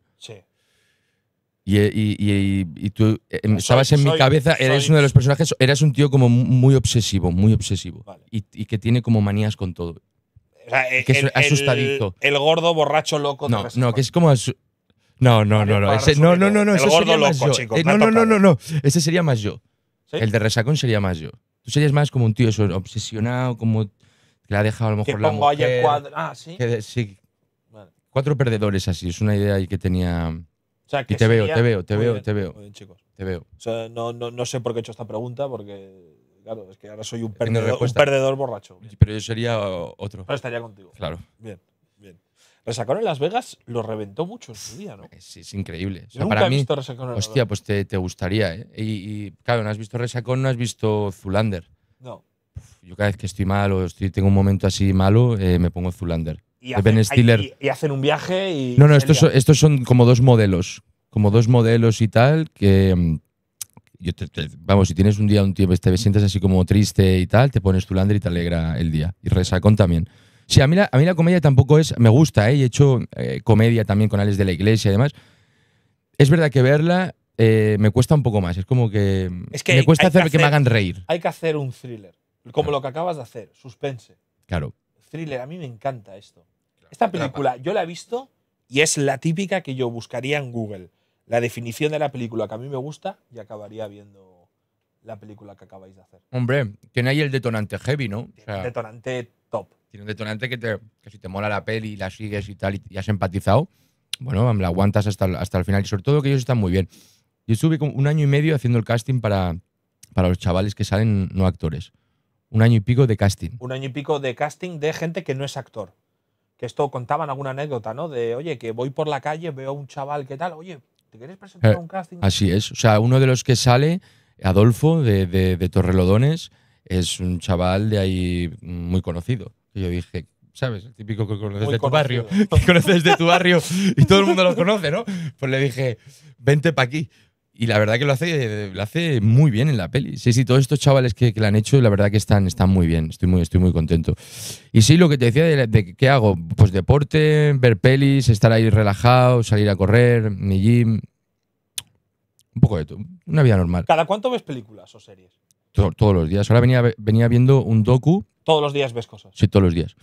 eh, y, y, y, tú eh, estabas en mi cabeza, eres uno de los personajes, eras un tío como muy obsesivo, muy obsesivo. Y, que tiene como manías con todo. O sea, el, asustadito. El, gordo borracho loco. No, no, que es como. No, no, no, no. Ese, no, no, no, no. El ese gordo sería loco, eh, más no, no, no, no, no. Ese sería más yo. El de resacón sería más yo. Tú serías más como un tío obsesionado, como que la ha dejado a lo mejor la pongo mujer, Ah, sí. sí. Cuatro perdedores así. Es una idea ahí que tenía y te veo, te veo, te veo, te veo. Te veo. no, no, no, sé por qué he hecho esta pregunta, porque, claro, es que ahora soy un perdedor, perdedor borracho. Pero yo sería otro. Pero estaría contigo. Claro. Bien, bien. Resacón en Las Vegas lo reventó mucho en su día, ¿no? Es, eh, es increíble. Nunca he visto Resacón en Hostia, pues te, te gustaría, ¿eh? Y, claro, no has visto Resacón, no has visto Zulander. No. yo cada vez que estoy mal o estoy, tengo un momento así malo, eh, me pongo Zulander y, hacen, un viaje y. No, no, estos son, como dos modelos. Como dos modelos y tal que. Mm, vamos, si tienes un día, un tiempo, te sientes así como triste y tal, te pones tu lander y te alegra el día. Y Resacón también. Sí, a mí la, a mí la comedia tampoco es. Me gusta, ¿eh? he hecho eh, comedia también con Alex de la Iglesia y demás. Es verdad que verla eh, me cuesta un poco más. Es como que. Mm, me cuesta hacer que, me hagan reír. Hay que hacer un thriller. Como lo que acabas de hacer, suspense. Claro. Thriller, a mí me encanta esto. Esta película yo la he visto y es la típica que yo buscaría en Google. La definición de la película que a mí me gusta y acabaría viendo la película que acabáis de hacer. Hombre, tiene ahí el detonante heavy, ¿no? detonante top. Tiene un detonante que, te, si te mola la peli y la sigues y tal y, has empatizado, bueno, la aguantas hasta, hasta el final. Y sobre todo que ellos están muy bien. Yo estuve un año y medio haciendo el casting para, para los chavales que salen no actores. Un año y pico de casting. Un año y pico de casting de gente que no es actor que esto contaban alguna anécdota, ¿no? De, oye, que voy por la calle, veo a un chaval, ¿qué tal? Oye, ¿te quieres presentar eh, a un casting? Así es. O sea, uno de los que sale, Adolfo, de, Torrelodones, es un chaval de ahí muy conocido. Y yo dije, ¿sabes? El típico que conoces de tu barrio, (laughs) que conoces de tu barrio y todo el mundo lo conoce, ¿no? Pues le dije, vente pa' aquí. Y la verdad que lo hace, hace muy bien en la peli. Sí, sí, todos estos chavales que, la han hecho, la verdad que están, están muy bien. Estoy muy, estoy muy contento. Y sí, lo que te decía de, qué hago, pues deporte, ver pelis, estar ahí relajado, salir a correr, mi gym. Un poco de todo, una vida normal. ¿Cada cuánto ves películas o series? todos los días. Ahora venía, venía viendo un docu. Todos los días ves cosas. Sí, todos los días.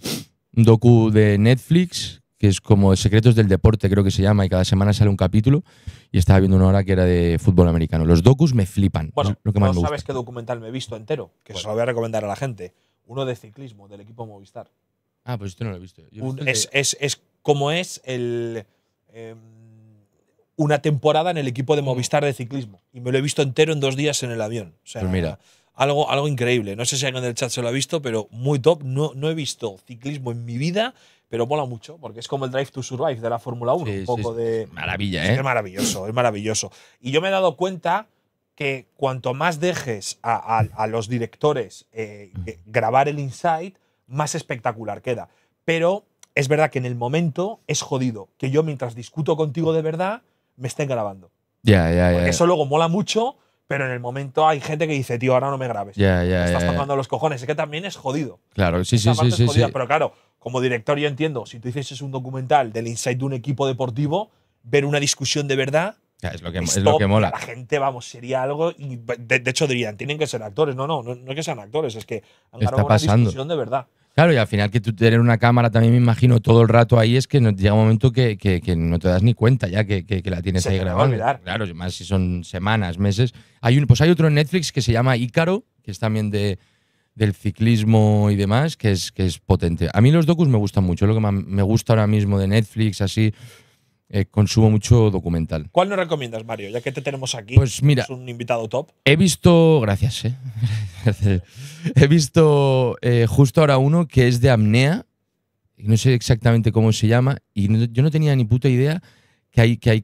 Un docu de Netflix que es como Secretos del Deporte, creo que se llama, y cada semana sale un capítulo. Y estaba viendo una hora que era de fútbol americano. Los docus me flipan. lo que más me gusta. sabes qué documental me he visto entero, que se lo voy a recomendar a la gente. Uno de ciclismo, del equipo Movistar. Ah, pues esto no lo he visto. es, como es el, em, una temporada en el equipo de Movistar de ciclismo. Y me lo he visto entero en dos días en el avión. Pues mira. Algo, algo increíble. No sé si alguien del chat se lo ha visto, pero muy top. no he visto ciclismo en mi vida pero mola mucho, porque es como el Drive to Survive de la Fórmula 1, un poco de... Maravilla, ¿eh? Es maravilloso, es maravilloso. Y yo me he dado cuenta que cuanto más dejes a, los directores eh, mm. eh, grabar el insight, más espectacular queda. Pero es verdad que en el momento es jodido que yo mientras discuto contigo de verdad, me estén grabando. Ya, ya, ya, Eso luego mola mucho, pero en el momento hay gente que dice, tío, ahora no me grabes. Ya, Estás pagando los cojones. Es que también es jodido. Claro, sí, sí, sí, sí, Pero claro, como director yo entiendo, si tú hicieses un documental del inside de un equipo deportivo, ver una discusión de verdad es, lo que, es lo que mola. La gente, vamos, sería algo. Y de, hecho, dirían, tienen que ser actores. No, no, no, es que sean actores, es que han Está una pasando. discusión de verdad. Claro, y al final que tú tener una cámara también me imagino todo el rato ahí es que llega un momento que, no te das ni cuenta ya que, que la tienes ahí grabada. Claro, más si son semanas, meses. Hay un, pues hay otro en Netflix que se llama Ícaro, que es también de, del ciclismo y demás, que es, que es potente. A mí los docus me gustan mucho, lo que me gusta ahora mismo de Netflix, así, eh, consumo mucho documental. ¿Cuál nos recomiendas, Mario? Ya que te tenemos aquí, pues mira, es un invitado top. He visto, gracias, eh. (laughs) he visto eh, justo ahora uno que es de apnea, no sé exactamente cómo se llama, y yo no tenía ni puta idea que hay, que hay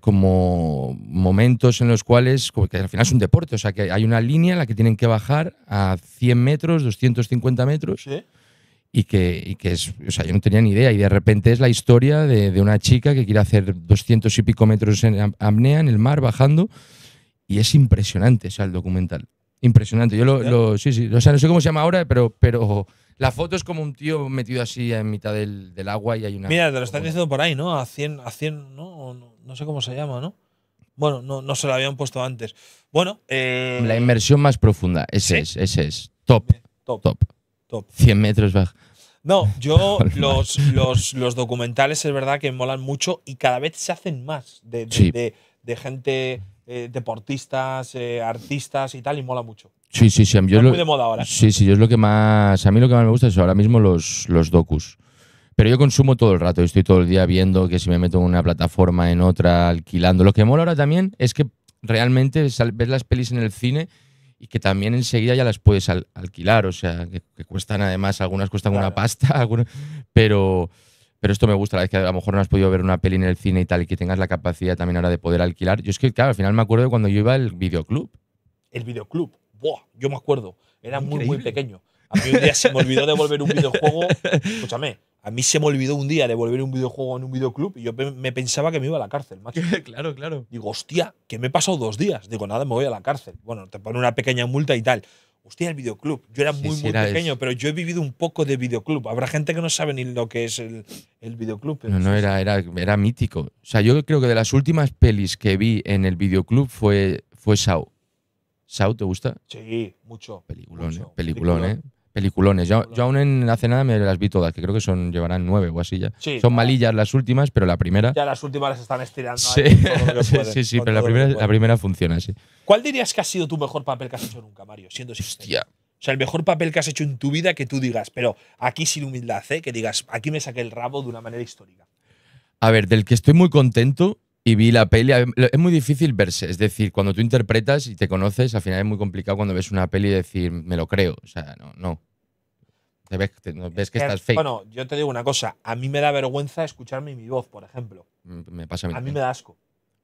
como momentos en los cuales, que al final es un deporte, o sea, que hay una línea en la que tienen que bajar a 100 metros, 250 metros. ¿Sí? y que, y que es, o sea, yo no tenía ni idea. Y de repente es la historia de, de una chica que quiere hacer 200 y pico metros en apnea en el mar bajando. Y es impresionante, o sea, el documental. Impresionante. Yo lo, sí, sí. O sea, no sé cómo se llama ahora, pero, pero la foto es como un tío metido así en mitad del, del agua y hay una. Mira, te lo están diciendo por ahí, ¿no? A 100, a 100 ¿no? ¿no? sé cómo se llama, ¿no? Bueno, no, no se lo habían puesto antes. Bueno. Eh, la inmersión más profunda, ese es, ese es. Top. top. Top. 100 metros bajo. No, yo (laughs) los, documentales es verdad que molan mucho y cada vez se hacen más de, gente, eh, deportistas, eh, artistas y tal, y mola mucho. Sí, sí, sí. Yo muy de moda ahora. Sí, sí, yo es lo que más. A mí lo que más me gusta es ahora mismo los, los docus. Pero yo consumo todo el rato, estoy todo el día viendo que si me meto en una plataforma, en otra, alquilando. Lo que mola ahora también es que realmente ves las pelis en el cine y que también enseguida ya las puedes alquilar, o sea, que, cuestan además, algunas cuestan una pasta, (laughs) algunas, pero, pero esto me gusta, la vez que a lo mejor no has podido ver una peli en el cine y tal, y que tengas la capacidad también ahora de poder alquilar. Yo es que, claro, al final me acuerdo de cuando yo iba al videoclub. El videoclub, ¡buah! Yo me acuerdo, era muy, muy pequeño. A mí un día se me olvidó devolver un videojuego, (laughs) escúchame, a mí se me olvidó un día de devolver un videojuego en un videoclub y yo me pensaba que me iba a la cárcel, macho. (laughs) claro, claro. Digo, hostia, que me he pasado dos días. Digo, nada, me voy a la cárcel. Bueno, te ponen una pequeña multa y tal. Hostia, el videoclub. Yo era muy, muy pequeño, pero yo he vivido un poco de videoclub. Habrá gente que no sabe ni lo que es el, videoclub. no, no, era, era, mítico. O sea, yo creo que de las últimas pelis que vi en el videoclub fue, fue Sao. ¿Sao te gusta? Sí, mucho. peliculón, ¿eh? ¿eh? Peliculones. Yo, yo, aún en la Nada me las vi todas, que creo que son llevarán nueve o así ya. son malillas las últimas, pero la primera. Ya las últimas las están estirando. (laughs) Sí, sí, sí, pero la primera, la funciona así. ¿Cuál dirías que ha sido tu mejor papel que has hecho nunca, Mario? Siendo si O sea, el mejor papel que has hecho en tu vida que tú digas, pero aquí sin humildad, ¿eh? que digas, aquí me saqué el rabo de una manera histórica. A ver, del que estoy muy contento y vi la peli, es muy difícil verse. Es decir, cuando tú interpretas y te conoces, al final es muy complicado cuando ves una peli y decir, me lo creo. O sea, no, no ves, que eh, estás fake. Bueno, yo te digo una cosa. A mí me da vergüenza escucharme mi voz, por ejemplo. Mm, me pasa a mí. A mí me da asco.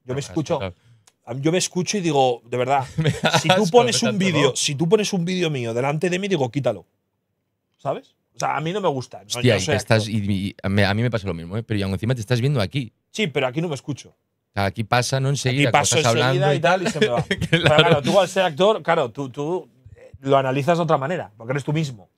Yo ah, me, escucho. Yo me escucho y digo, de verdad, (laughs) si tú pones un vídeo, si tú pones un vídeo mío delante de mí, digo, quítalo. ¿Sabes? O sea, a mí no me gusta. Hostia, a mí me pasa lo mismo, ¿eh? pero aún encima te estás viendo aquí. Sí, pero aquí no me escucho. aquí pasa, no enseguida. Aquí paso enseguida y tal, y se me va. (laughs) claro. Pero claro, tú al ser actor, claro, tú, tú eh, lo analizas de otra manera, porque eres tú mismo.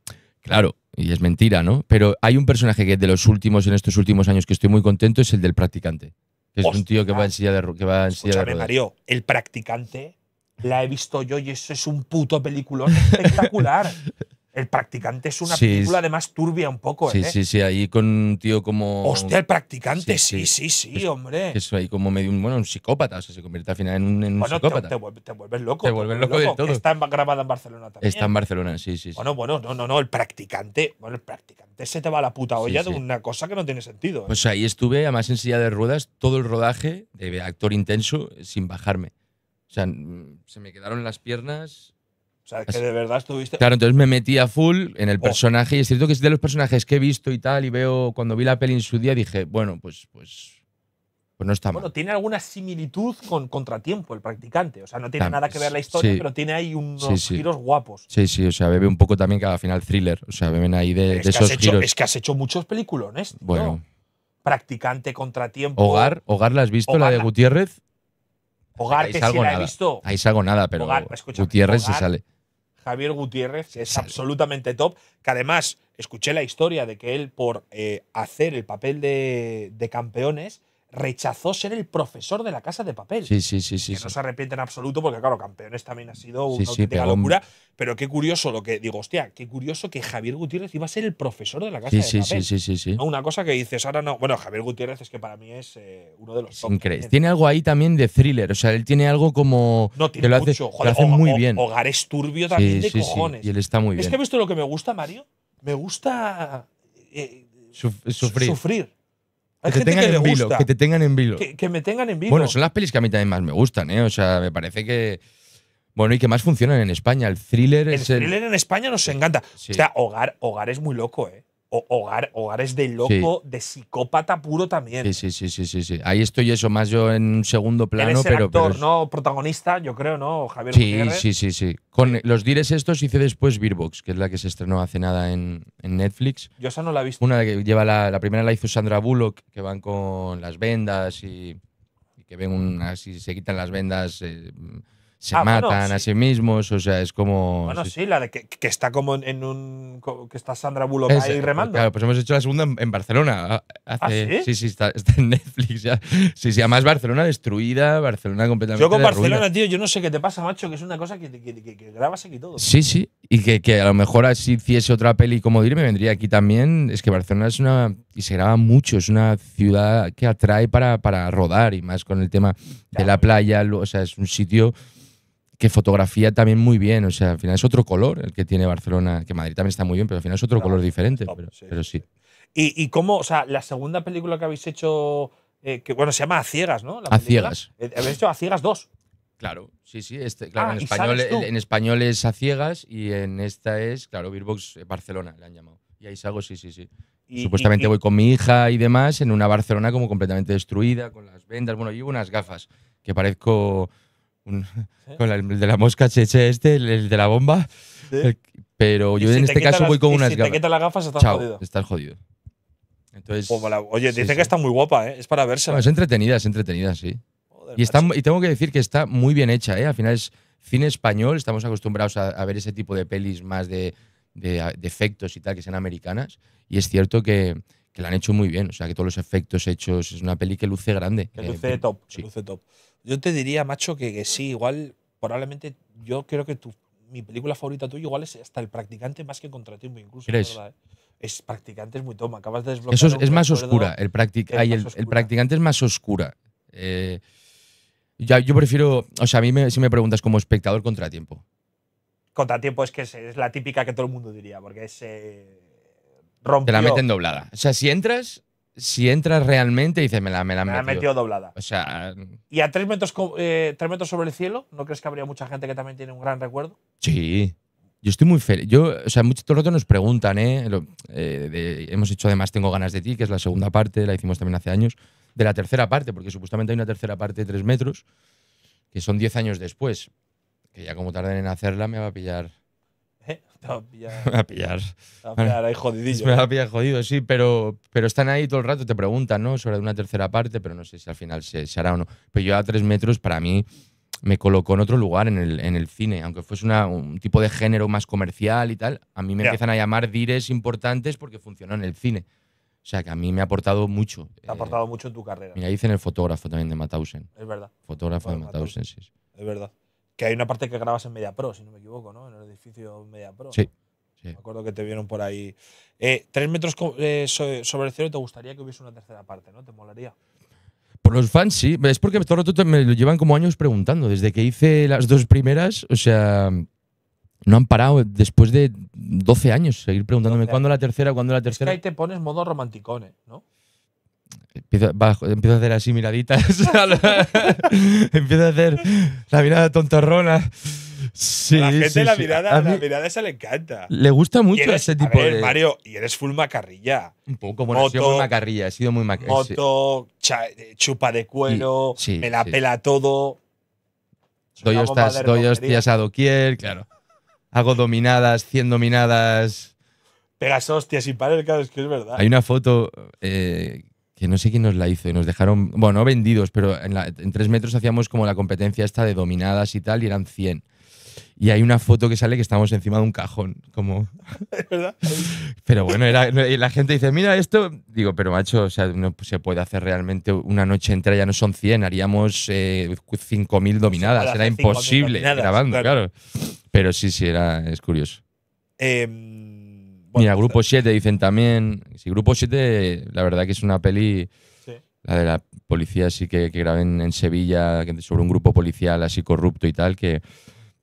Claro y es mentira, ¿no? Pero hay un personaje que de los últimos, en estos últimos años, que estoy muy contento, es el del practicante. es un tío que va en silla de, que va en ruedas. el practicante la he visto yo y eso es un puto peliculón espectacular. (laughs) El practicante es una película además turbia un poco. Sí, ¿eh? sí, sí, sí. ahí con un tío como... Hostia, el practicante, sí, sí, sí, hombre. Eso ahí como medio un, bueno, un psicópata, o sea, se convierte al final en un, psicópata. Te, vuelves loco. Te vuelves loco, de todo. Está grabada en Barcelona también. Está en Barcelona, sí, sí. Bueno, bueno, no, no, no, el practicante, bueno, el practicante se te va la puta olla de una cosa que no tiene sentido. ¿eh? Pues ahí estuve, además en silla de ruedas, todo el rodaje de actor intenso sin bajarme. O sea, se me quedaron las piernas, o sea, que de verdad estuviste. Claro, entonces me metí a full en el oh. personaje. Y es cierto que es de los personajes que he visto y tal. Y veo, cuando vi la peli en su día, dije, bueno, pues, pues, pues no está mal. Bueno, tiene alguna similitud con Contratiempo, el practicante. O sea, no tiene nada que ver la historia, pero tiene ahí unos giros guapos. Sí, sí, o sea, bebe un poco también cada final thriller. O sea, beben ahí de, esos Es que has hecho muchos peliculones. ¿no? Bueno. Practicante, Contratiempo. Hogar, Hogar, ¿la has visto? la de Gutiérrez. Hogar, que la he visto. Ahí salgo nada, pero Gutiérrez se sale. Javier Gutiérrez, es absolutamente top, que además escuché la historia de que él por eh, hacer el papel de campeones rechazó ser el profesor de la Casa de Papel. Sí, sí, sí. sí que no se arrepiente en absoluto, porque claro, campeones también ha sido una locura. Pero qué curioso lo que digo, hostia, qué curioso que Javier Gutiérrez iba a ser el profesor de la Casa de Papel. Sí, sí, sí, sí. Una cosa que dices ahora no. Bueno, Javier Gutiérrez es que para mí es eh, uno de los top. Tiene algo ahí también de thriller, o sea, él tiene algo como. No, tiene lo hace, mucho. hace muy bien. Hogares turbio también de cojones. Y él está muy bien. Es que he visto lo que me gusta, Mario. Me gusta. Eh, sufrir que gente tengan en vilo, Que te tengan en vilo. Que, me tengan en vilo. Bueno, son las pelis que a mí también más me gustan, ¿eh? O sea, me parece que. Bueno, y que más funcionan en España. El thriller el es. El thriller en España nos encanta. O sea, Hogar, Hogar es muy loco, ¿eh? hogar, hogares de loco, de psicópata puro también. Sí, sí, sí, sí, sí, Ahí estoy eso más yo en un segundo plano, el pero, actor, no protagonista, yo creo, ¿no? Javier Sí, sí, sí, sí. Con los dires estos hice después Beerbox, que es la que se estrenó hace nada en, Netflix. Yo esa no la he visto. Una que lleva la, primera la hizo Sandra Bullock, que van con las vendas y, que ven un. Así se quitan las vendas. Eh, se ah, matan a sí mismos, o sea, es como... Bueno, sí, la de que, está como en un... que está Sandra Bullock ahí eh, remando. Claro, pues hemos hecho la segunda en, Barcelona. ¿Ah, sí? Sí, está, en Netflix ya. Sí, sí, además Barcelona destruida, Barcelona completamente Yo con Barcelona, tío, yo no sé qué te pasa, macho, que es una cosa que, grabas aquí todo. Sí, sí, y que, a lo mejor así hiciese otra peli como Me vendría aquí también. Es que Barcelona es una... y se graba mucho, es una ciudad que atrae para, para rodar y más con el tema de la playa, o sea, es un sitio que fotografía también muy bien. O sea, al final es otro color el que tiene Barcelona, que Madrid también está muy bien, pero al final es otro color diferente. pero, sí. ¿Y, ¿Y, cómo, o sea, la segunda película que habéis hecho, eh, que bueno, se llama A Ciegas, ¿no? a Ciegas. Eh, habéis hecho A Ciegas 2. Claro, sí, sí. Este, claro, ah, en, español, en español es A Ciegas y en esta es, claro, Beerbox eh, Barcelona, le han llamado. Y ahí salgo, sí, sí, sí. Supuestamente voy con mi hija y demás en una Barcelona como completamente destruida, con las vendas. Bueno, llevo unas gafas que parezco con el de la mosca cheche este, el, de la bomba. pero yo en este caso voy con unas gafas. Si te las gafas, estás jodido. Estás jodido. Entonces, pues, oye, dice que está muy guapa, ¿eh? es para verse. es entretenida, es entretenida, sí. y, y, tengo que decir que está muy bien hecha, ¿eh? Al final es cine español, estamos acostumbrados a, ver ese tipo de pelis más de, de efectos y tal, que sean americanas. Y es cierto que, que han hecho muy bien. O sea, que todos los efectos hechos. Es una peli que luce grande. Que eh, luce top. Luce top. Yo te diría, macho, que, sí, igual, probablemente yo creo que tu, mi película favorita tuya igual es hasta El Practicante más que Contratiempo, incluso. ¿Crees? ¿eh? Es Practicante, es muy toma. Acabas de desbloquear. Eso es, más oscura. El, el, Practicante es más oscura. Eh, ya, yo prefiero. O sea, a mí si me preguntas como espectador, Contratiempo. Contratiempo es que es, la típica que todo el mundo diría, porque es. Rompió. Te la meten doblada. O sea, si entras, si entras realmente, dices, me la me la, me doblada. O sea. ¿Y a tres metros, eh, tres metros sobre el cielo? ¿No crees que habría mucha gente que también tiene un gran recuerdo? Sí. Yo estoy muy feliz. Yo, o sea, mucho todo nos preguntan, ¿eh? eh hemos hecho además Tengo ganas de ti, que es la segunda parte, la hicimos también hace años, de la tercera parte, porque supuestamente hay una tercera parte de tres metros, que son diez años después, que ya como tarden en hacerla me va a pillar (laughs) Me va a pillar. Me va a pillar. va a pillar ahí jodidillo. Me va a ¿eh? pillar jodido, sí, pero, pero están ahí todo el rato, te preguntan, ¿no? Sobre una tercera parte, pero no sé si al final se, se hará o no. Pero yo a tres metros, para mí, me colocó en otro lugar en el, en el cine, aunque fuese una, un tipo de género más comercial y tal, a mí me empiezan a llamar dires importantes porque funcionó en el cine. O sea, que a mí me ha aportado mucho. Te ha eh, aportado mucho en tu carrera. Mira, dicen el fotógrafo también de Mathausen. Es verdad. Fotógrafo de Mathausen, sí. Es verdad. Que hay una parte que grabas en Media Pro, si no me equivoco, ¿no? media pro. Sí. Me acuerdo que te vieron por ahí. Eh, tres metros eh, sobre cero, ¿te gustaría que hubiese una tercera parte, no? ¿Te molaría? Por los fans, sí. Es porque todo el rato me lo llevan como años preguntando. Desde que hice las dos primeras, o sea, no han parado después de 12 años seguir preguntándome cuándo la tercera, cuándo la tercera. Es que ahí te pones modo romanticone, ¿no? Empiezo, a hacer así miraditas. (laughs) (laughs) empiezo a hacer la mirada tontorrona. Sí, la gente la, mirada, la mirada esa le encanta. Le gusta mucho ese tipo a ver, Mario, y eres full macarrilla. Un poco, bueno, he sido muy macarrilla, he sido muy macarrilla. Eh, moto, eh, chupa de cuero, me la pela todo. Doy hostias, a doquier, claro. Hago dominadas, 100 dominadas. Pegas hostias y pares, claro, es que es verdad. Hay una foto eh, que no sé quién nos la hizo y nos dejaron, bueno, no vendidos, pero en, tres metros hacíamos como la competencia esta de dominadas y tal, y eran 100 y hay una foto que sale que estamos encima de un cajón. Como... (laughs) pero bueno, la gente dice, mira esto. Digo, pero macho, o sea, no se puede hacer realmente una noche entera, ya no son 100, haríamos 5.000 eh, dominadas. era imposible grabando, claro. Pero sí, sí, era, es curioso. Em, mira, pues, Grupo 7 eh, dicen también. Si Grupo 7, la verdad que es una peli. La de la policía, sí que, que graben en Sevilla, sobre un grupo policial así corrupto y tal, que,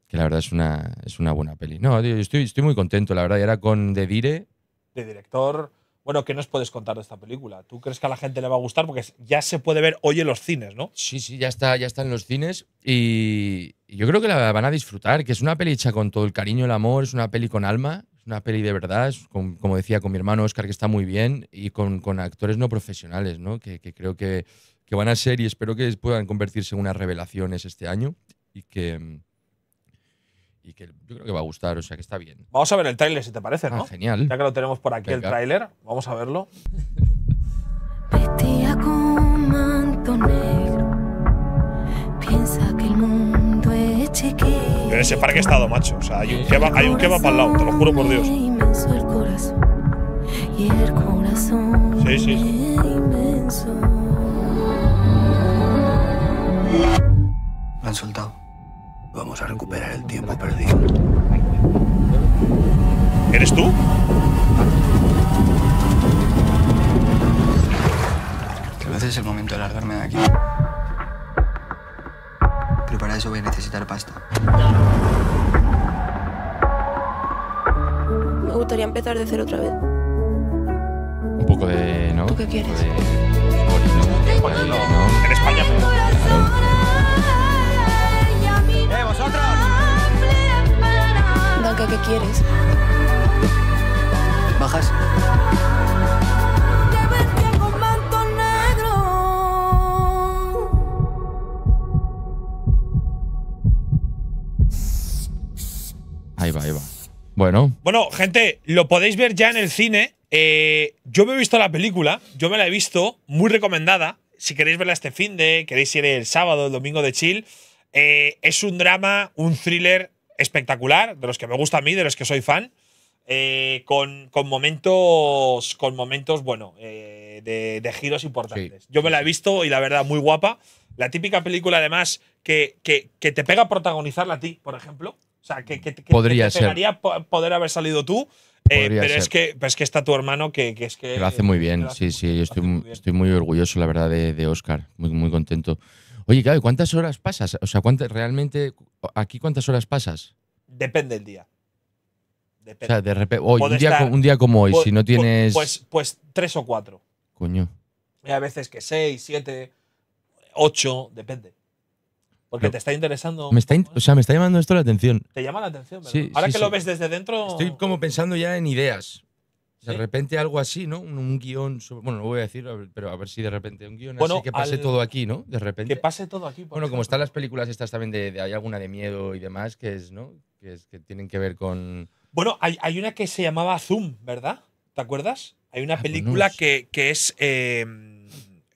que la verdad es una, es una buena peli. No, estoy, estoy muy contento, la verdad. Y ahora con De Dire. De director. Bueno, ¿qué nos puedes contar de esta película? ¿Tú crees que a la gente le va a gustar? Porque ya se puede ver hoy en los cines, ¿no? Sí, sí, ya está, ya está en los cines. Y yo creo que la van a disfrutar, que es una peli hecha con todo el cariño, el amor, es una peli con alma, es una peli de verdad, es como decía con mi hermano Oscar, que está muy bien, y con, con actores no profesionales, ¿no? Que, que creo que, que, van a ser y espero que puedan convertirse en unas revelaciones este año y que y que yo creo que va a gustar, o sea que está bien. Vamos a ver el tráiler si te parece, ah, ¿no? genial. Ya que lo tenemos por aquí el tráiler, vamos a verlo. Vestía con manto negro. Piensa que el mundo es En ese parque he estado, macho. O sea, hay un quema, hay un para lado, te lo juro por Dios. Y corazón sí, sí, Me han soltado. Vamos a recuperar el tiempo perdido. ¿Eres tú? Tal vez es el momento de largarme de aquí. Pero para eso voy a necesitar pasta. Me gustaría empezar de cero otra vez. Un poco de... ¿no? qué quieres? En España. que quieres. ¿Bajas? Ahí va, ahí va. Bueno. Bueno, gente, lo podéis ver ya en el cine. Eh, yo me he visto la película, yo me la he visto, muy recomendada. Si queréis verla este fin de, queréis ir el sábado, el domingo de chill. Eh, es un drama, un thriller espectacular, de los que me gusta a mí, de los que soy fan. Eh, con, con, momentos, con momentos, bueno, eh, de, giros importantes. Yo me la he visto y la verdad, muy guapa. La típica película, además, que, que, te pega protagonizarla a ti, por ejemplo. O sea, que, Podría te poder haber salido tú. Eh, pero es que, pues que está tu hermano que, es que. Lo hace muy bien, sí, sí. Yo estoy muy, estoy muy orgulloso, la verdad, de, de Oscar. Muy, muy contento. Oye, claro, ¿cuántas horas pasas? O sea, realmente aquí cuántas horas pasas? Depende el día. Depende. O sea, de repente, un, día, como hoy, si no tienes. Pues, pues tres o cuatro. Coño. Y a veces que seis, siete, ocho, depende. Porque te está interesando. Me está o sea, me está llamando esto la atención. Te llama la atención, Ahora que lo ves desde dentro. Estoy como pensando ya en ideas. De repente algo así, ¿no? Un, guión, sobre, bueno, no voy a decir, pero a ver si de repente un guión así que pase todo aquí, ¿no? De repente. Que pase todo aquí. Bueno, como están las películas estas también de, hay alguna de miedo y demás que es, ¿no? Que es que tienen que ver con Bueno, hay, una que se llamaba Zoom, ¿verdad? ¿Te acuerdas? Hay una ah, pues película que, que, es eh,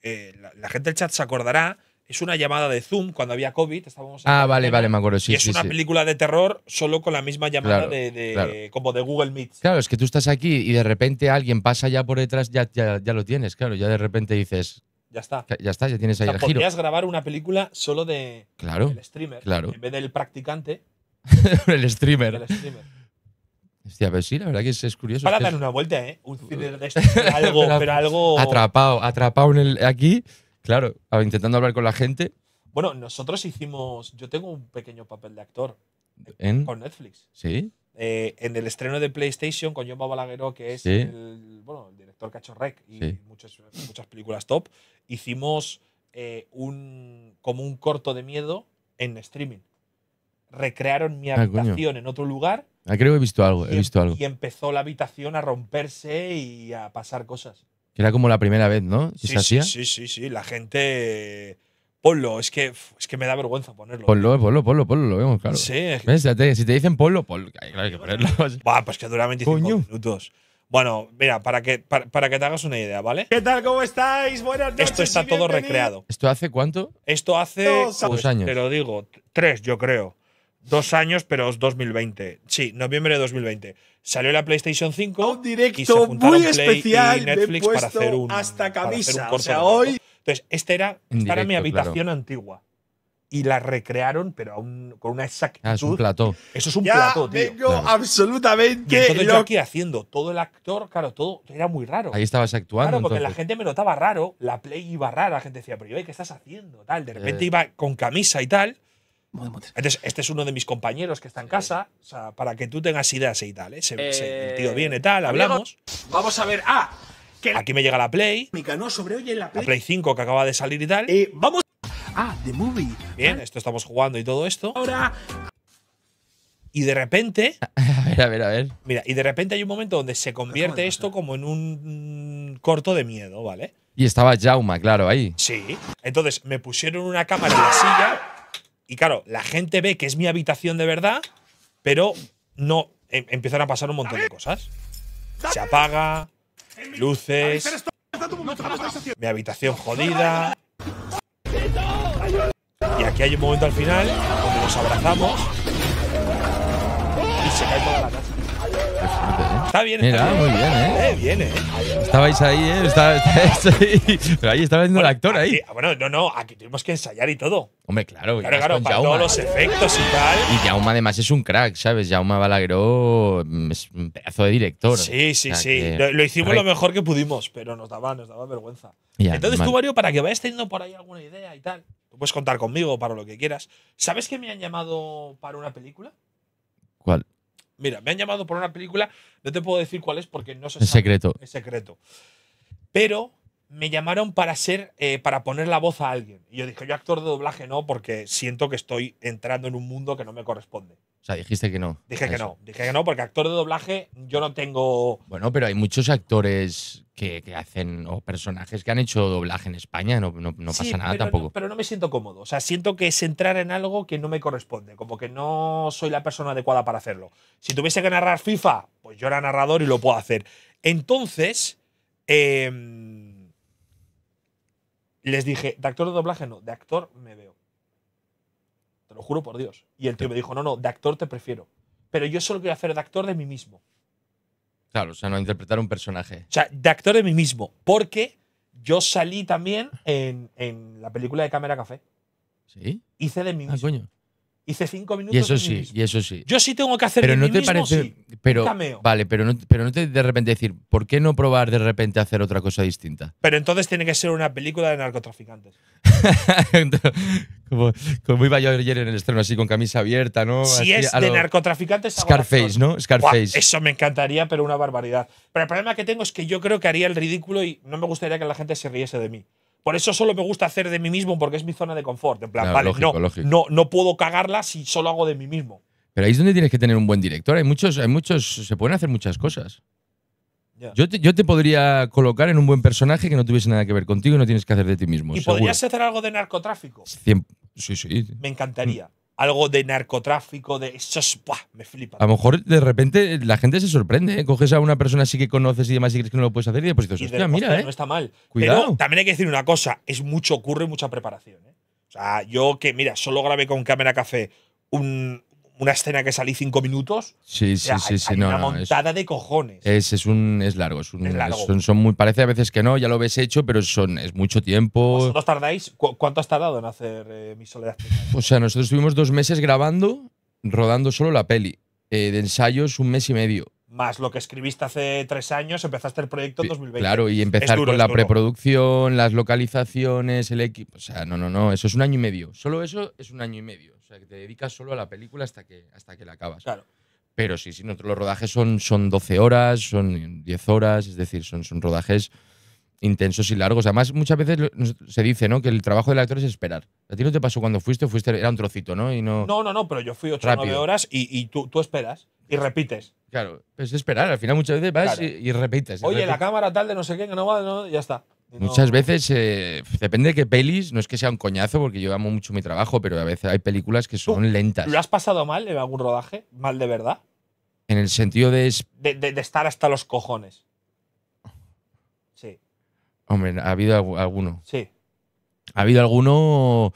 eh, la, la gente del chat se acordará es una llamada de Zoom cuando había COVID. ah, vale, vale, me acuerdo. Sí, y es una película de terror solo con la misma llamada de, como de Google Meet. Claro, es que tú estás aquí y de repente alguien pasa ya por detrás, ya, ya, lo tienes, claro. Ya de repente dices. Ya está. Ya está, ya tienes ahí el giro. Podrías grabar una película solo de claro, del streamer. Claro. En vez del practicante. (laughs) el streamer. Hostia, pero pues sí, la verdad que es, curioso. Para dar una vuelta, ¿eh? Un (laughs) de esto, algo, pero, pero, algo. Atrapado, atrapado en el, aquí. Claro, intentando hablar con la gente. Bueno, nosotros hicimos. Yo tengo un pequeño papel de actor. Con Netflix. Sí. Eh, en el estreno de PlayStation con John Balagueró, que es el, bueno, director que ha hecho Rec y muchas, muchas películas top, hicimos eh, un, como un corto de miedo en streaming. Recrearon mi ah, habitación en otro lugar. Ah, creo que he visto algo, he em visto algo. Y empezó la habitación a romperse y a pasar cosas. Que era como la primera vez, ¿no? Sí, sí, sí, sí, La gente. Ponlo, es que, es que me da vergüenza ponerlo. Ponlo, ponlo, ponlo, ponlo, lo vemos, claro. Sí. que. Si te dicen ponlo, ponlo. Claro, hay que ponerlo. Va, pues que dura 25 minutos. Bueno, mira, para que, para, que te hagas una idea, ¿vale? ¿Qué tal? ¿Cómo estáis? Buenas noches. Esto está todo recreado. ¿Esto hace cuánto? Esto hace dos años. Te lo digo, tres, yo creo. Dos años, pero es 2020. Sí, noviembre de 2020. Salió la PlayStation 5. un directo y se muy especial. Y Netflix para hacer un. Hasta camisa. o sea, hoy. Entonces, este era, esta era mi habitación antigua. Y la recrearon, pero con una exactitud. Ah, es un plató. Eso es un plato plató, tío. Vengo absolutamente. Y entonces yo aquí haciendo todo el actor, claro, todo era muy raro. Ahí estabas actuando. Claro, porque la gente me notaba raro, la play iba rara, la gente decía, pero yo, ¿qué estás haciendo? Tal. De eh. repente iba con camisa y tal. Entonces, este es uno de mis compañeros que está en casa, para que tú tengas ideas y tal. ¿eh? Se, el eh, tío viene, tal, hablamos. Vamos a ver. Ah, aquí me llega la Play. No, sobre la Play. La Play 5 que acaba de salir y tal. Eh, vamos. Ah, The Movie. Bien, ah. esto estamos jugando y todo esto. Ahora. Y de repente. (laughs) A ver, a ver, a ver. Mira, y de repente hay un momento donde se convierte esto como en un corto de miedo, ¿vale? Y estaba Jauma, claro, ahí. Sí. Entonces me pusieron una cámara en la silla y claro, la gente ve que es mi habitación de verdad, pero no. Em, empiezan a pasar un montón de cosas. Se apaga, luces. Mi habitación jodida. Y aquí hay un momento al final donde nos abrazamos y se cae la casa. Está bien. Mira, está muy bien, ¿eh? Eh, ¿eh? Estabais ahí, ¿eh? estabais (laughs) ahí. Pero ahí estaba viendo el actor ahí. Ah, bueno, no, no, aquí tuvimos que ensayar y todo. Hombre, claro. Claro, claro, para todos los efectos y tal. Y Jaume además es un crack, ¿sabes? Jaume balagró mm, es un pedazo de director. Sí, sí, sí. Lo, hicimos lo mejor que pudimos, pero nos daba, nos daba vergüenza. Entonces tú, Mario, para que vayas teniendo por ahí alguna idea y tal, puedes contar conmigo para lo que quieras. ¿Sabes que me han llamado para una película? ¿Cuál? Mira, me han llamado por una película, no te puedo decir cuál es porque no sé. Es secreto. Es secreto. Pero me llamaron para ser, eh, para poner la voz a alguien. Y yo dije, yo actor de doblaje no, porque siento que estoy entrando en un mundo que no me corresponde. O sea, dijiste que no. Dije que no, dije que no, porque actor de doblaje yo no tengo. Bueno, pero hay muchos actores que, hacen, o personajes que han hecho doblaje en España, no, pasa nada tampoco. pero no me siento cómodo, o sea, siento que es entrar en algo que no me corresponde, como que no soy la persona adecuada para hacerlo. Si tuviese que narrar FIFA, pues yo era narrador y lo puedo hacer. Entonces, em, les dije, de actor de doblaje no, de actor me veo lo juro por Dios. Y el tío me dijo, no, no, de actor te prefiero. Pero yo solo quiero hacer de actor de mí mismo. Claro, o sea, no interpretar un personaje. O sea, de actor de mí mismo. Porque yo salí también en, en la película de Cámara Café. ¿Sí? Hice de mí ah, mismo. coño. Hice cinco minutos. Y eso sí, y eso sí. Yo sí tengo que hacer pero no te parece, pero, Vale, pero no, pero no te de repente decir, ¿por qué no probar de repente hacer otra cosa distinta? Pero entonces tiene que ser una película de narcotraficantes. (laughs) como, iba yo ayer en el estreno, así con camisa abierta, ¿no? Si es de narcotraficantes. Scarface, ¿no? Scarface. eso me encantaría, pero una barbaridad. Pero el problema que tengo es que yo creo que haría el ridículo y no me gustaría que la gente se riese de mí. Por eso solo me gusta hacer de mí mismo porque es mi zona de confort. En plan, vale, no, no, puedo cagarla si solo hago de mí mismo. Pero ahí es donde tienes que tener un buen director. Hay muchos, hay muchos, se pueden hacer muchas cosas. Yo, te, podría colocar en un buen personaje que no tuviese nada que ver contigo y no tienes que hacer de ti mismo. ¿Y podrías hacer algo de narcotráfico? sí, sí. Me encantaría algo de narcotráfico, de eso, me flipa. A lo mejor de repente la gente se sorprende, ¿eh? coges a una persona así que conoces y demás y crees que no lo puedes hacer y después dices, hostia, mira, ¿eh? No está mal. Cuidado. Pero también hay que decir una cosa, es mucho curro y mucha preparación, ¿eh? O sea, yo que, mira, solo grabé con cámara café un, una escena que salí cinco minutos. Sí, sí, sí, Hay una montada de cojones. Es, un, es largo. Es, Son, muy, parece a veces que no, ya lo ves hecho, pero son, es mucho tiempo. ¿Vosotros tardáis? ¿Cuánto has tardado en hacer eh, Mi Soledad? o sea, nosotros estuvimos dos meses grabando, rodando solo la peli. Eh, de ensayos, un mes y medio más lo que escribiste hace tres años, empezaste el proyecto en 2020. Claro, y empezar con la preproducción, las localizaciones, el equipo. O sea, no, no, no, eso es un año y medio. Solo eso es un año y medio. O sea, que te dedicas solo a la película hasta que, hasta que la acabas. Claro. Pero sí, sí, los rodajes son, son 12 horas, son 10 horas, es decir, son, son rodajes intensos y largos. Además, muchas veces se dice, ¿no? Que el trabajo del actor es esperar. ¿A ti no te pasó cuando fuiste? Fuiste, era un trocito, ¿no? Y no, no, no, no pero yo fui 8 o 9 horas y, y tú, tú, esperas y repites. Claro, pues es esperar. Al final muchas veces vas y, repites. Oye, la cámara tal de no sé qué, que no va, no, ya está. Muchas veces, eh, depende de qué pelis, no es que sea un coñazo, porque yo amo mucho mi trabajo, pero a veces hay películas que son lentas. ¿Lo has pasado mal en algún rodaje? ¿Mal de verdad? En el sentido de, de, estar hasta los cojones. Sí. Hombre, ha habido alguno. Sí. Ha habido alguno,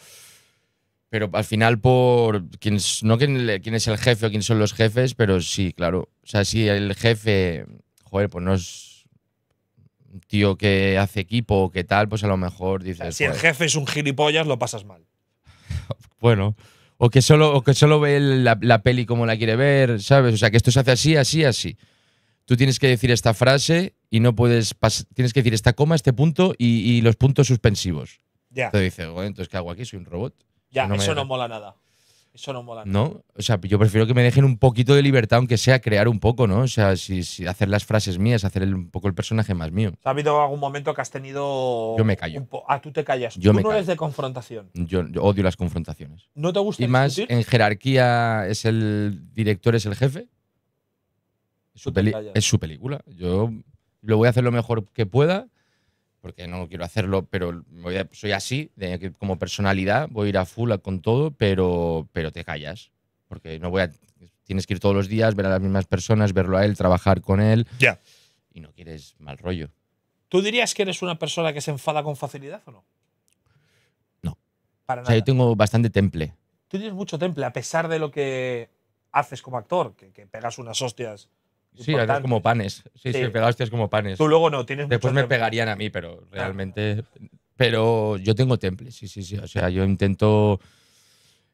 pero al final por quién, no quién, quién es el jefe o quién son los jefes, pero sí, claro. O sea, si el jefe, joder, pues no es un tío que hace equipo o que tal, pues a lo mejor dices. si el jefe es un gilipollas, lo pasas mal. (laughs) bueno. O que solo, o que solo ve la, peli como la quiere ver, ¿sabes? O sea, que esto se hace así, así, así. Tú tienes que decir esta frase y no puedes. Tienes que decir esta coma, este punto y, los puntos suspensivos. Ya. Te dice, entonces, ¿qué hago aquí? Soy un robot. Ya, eso no (laughs) mola nada. Eso no mola. ¿No? O sea, yo prefiero que me dejen un poquito de libertad, aunque sea crear un poco, ¿no? O sea, si, hacer las frases mías, hacer un poco el personaje más mío. ¿Ha habido algún momento que has tenido. Yo me callo. a ah, tú te callas. Yo tú no eres de confrontación. Yo, odio las confrontaciones. ¿No te gusta Y más en jerarquía, es el director, es el jefe. su, es su película. Yo lo voy a hacer lo mejor que pueda porque no quiero hacerlo, pero soy así, como personalidad, voy a ir a full con todo, pero, pero te callas, porque no voy a, tienes que ir todos los días, ver a las mismas personas, verlo a él, trabajar con él, ya y no quieres mal rollo. ¿Tú dirías que eres una persona que se enfada con facilidad o no? No. Para nada. O sea, yo tengo bastante temple. Tú tienes mucho temple, a pesar de lo que haces como actor, que, que pegas unas hostias Sí, veces como panes. Sí, sí, sí como panes. Tú luego no tienes Después me pegarían a mí, pero realmente. Pero yo tengo temple, sí, sí, sí. O sea, yo intento.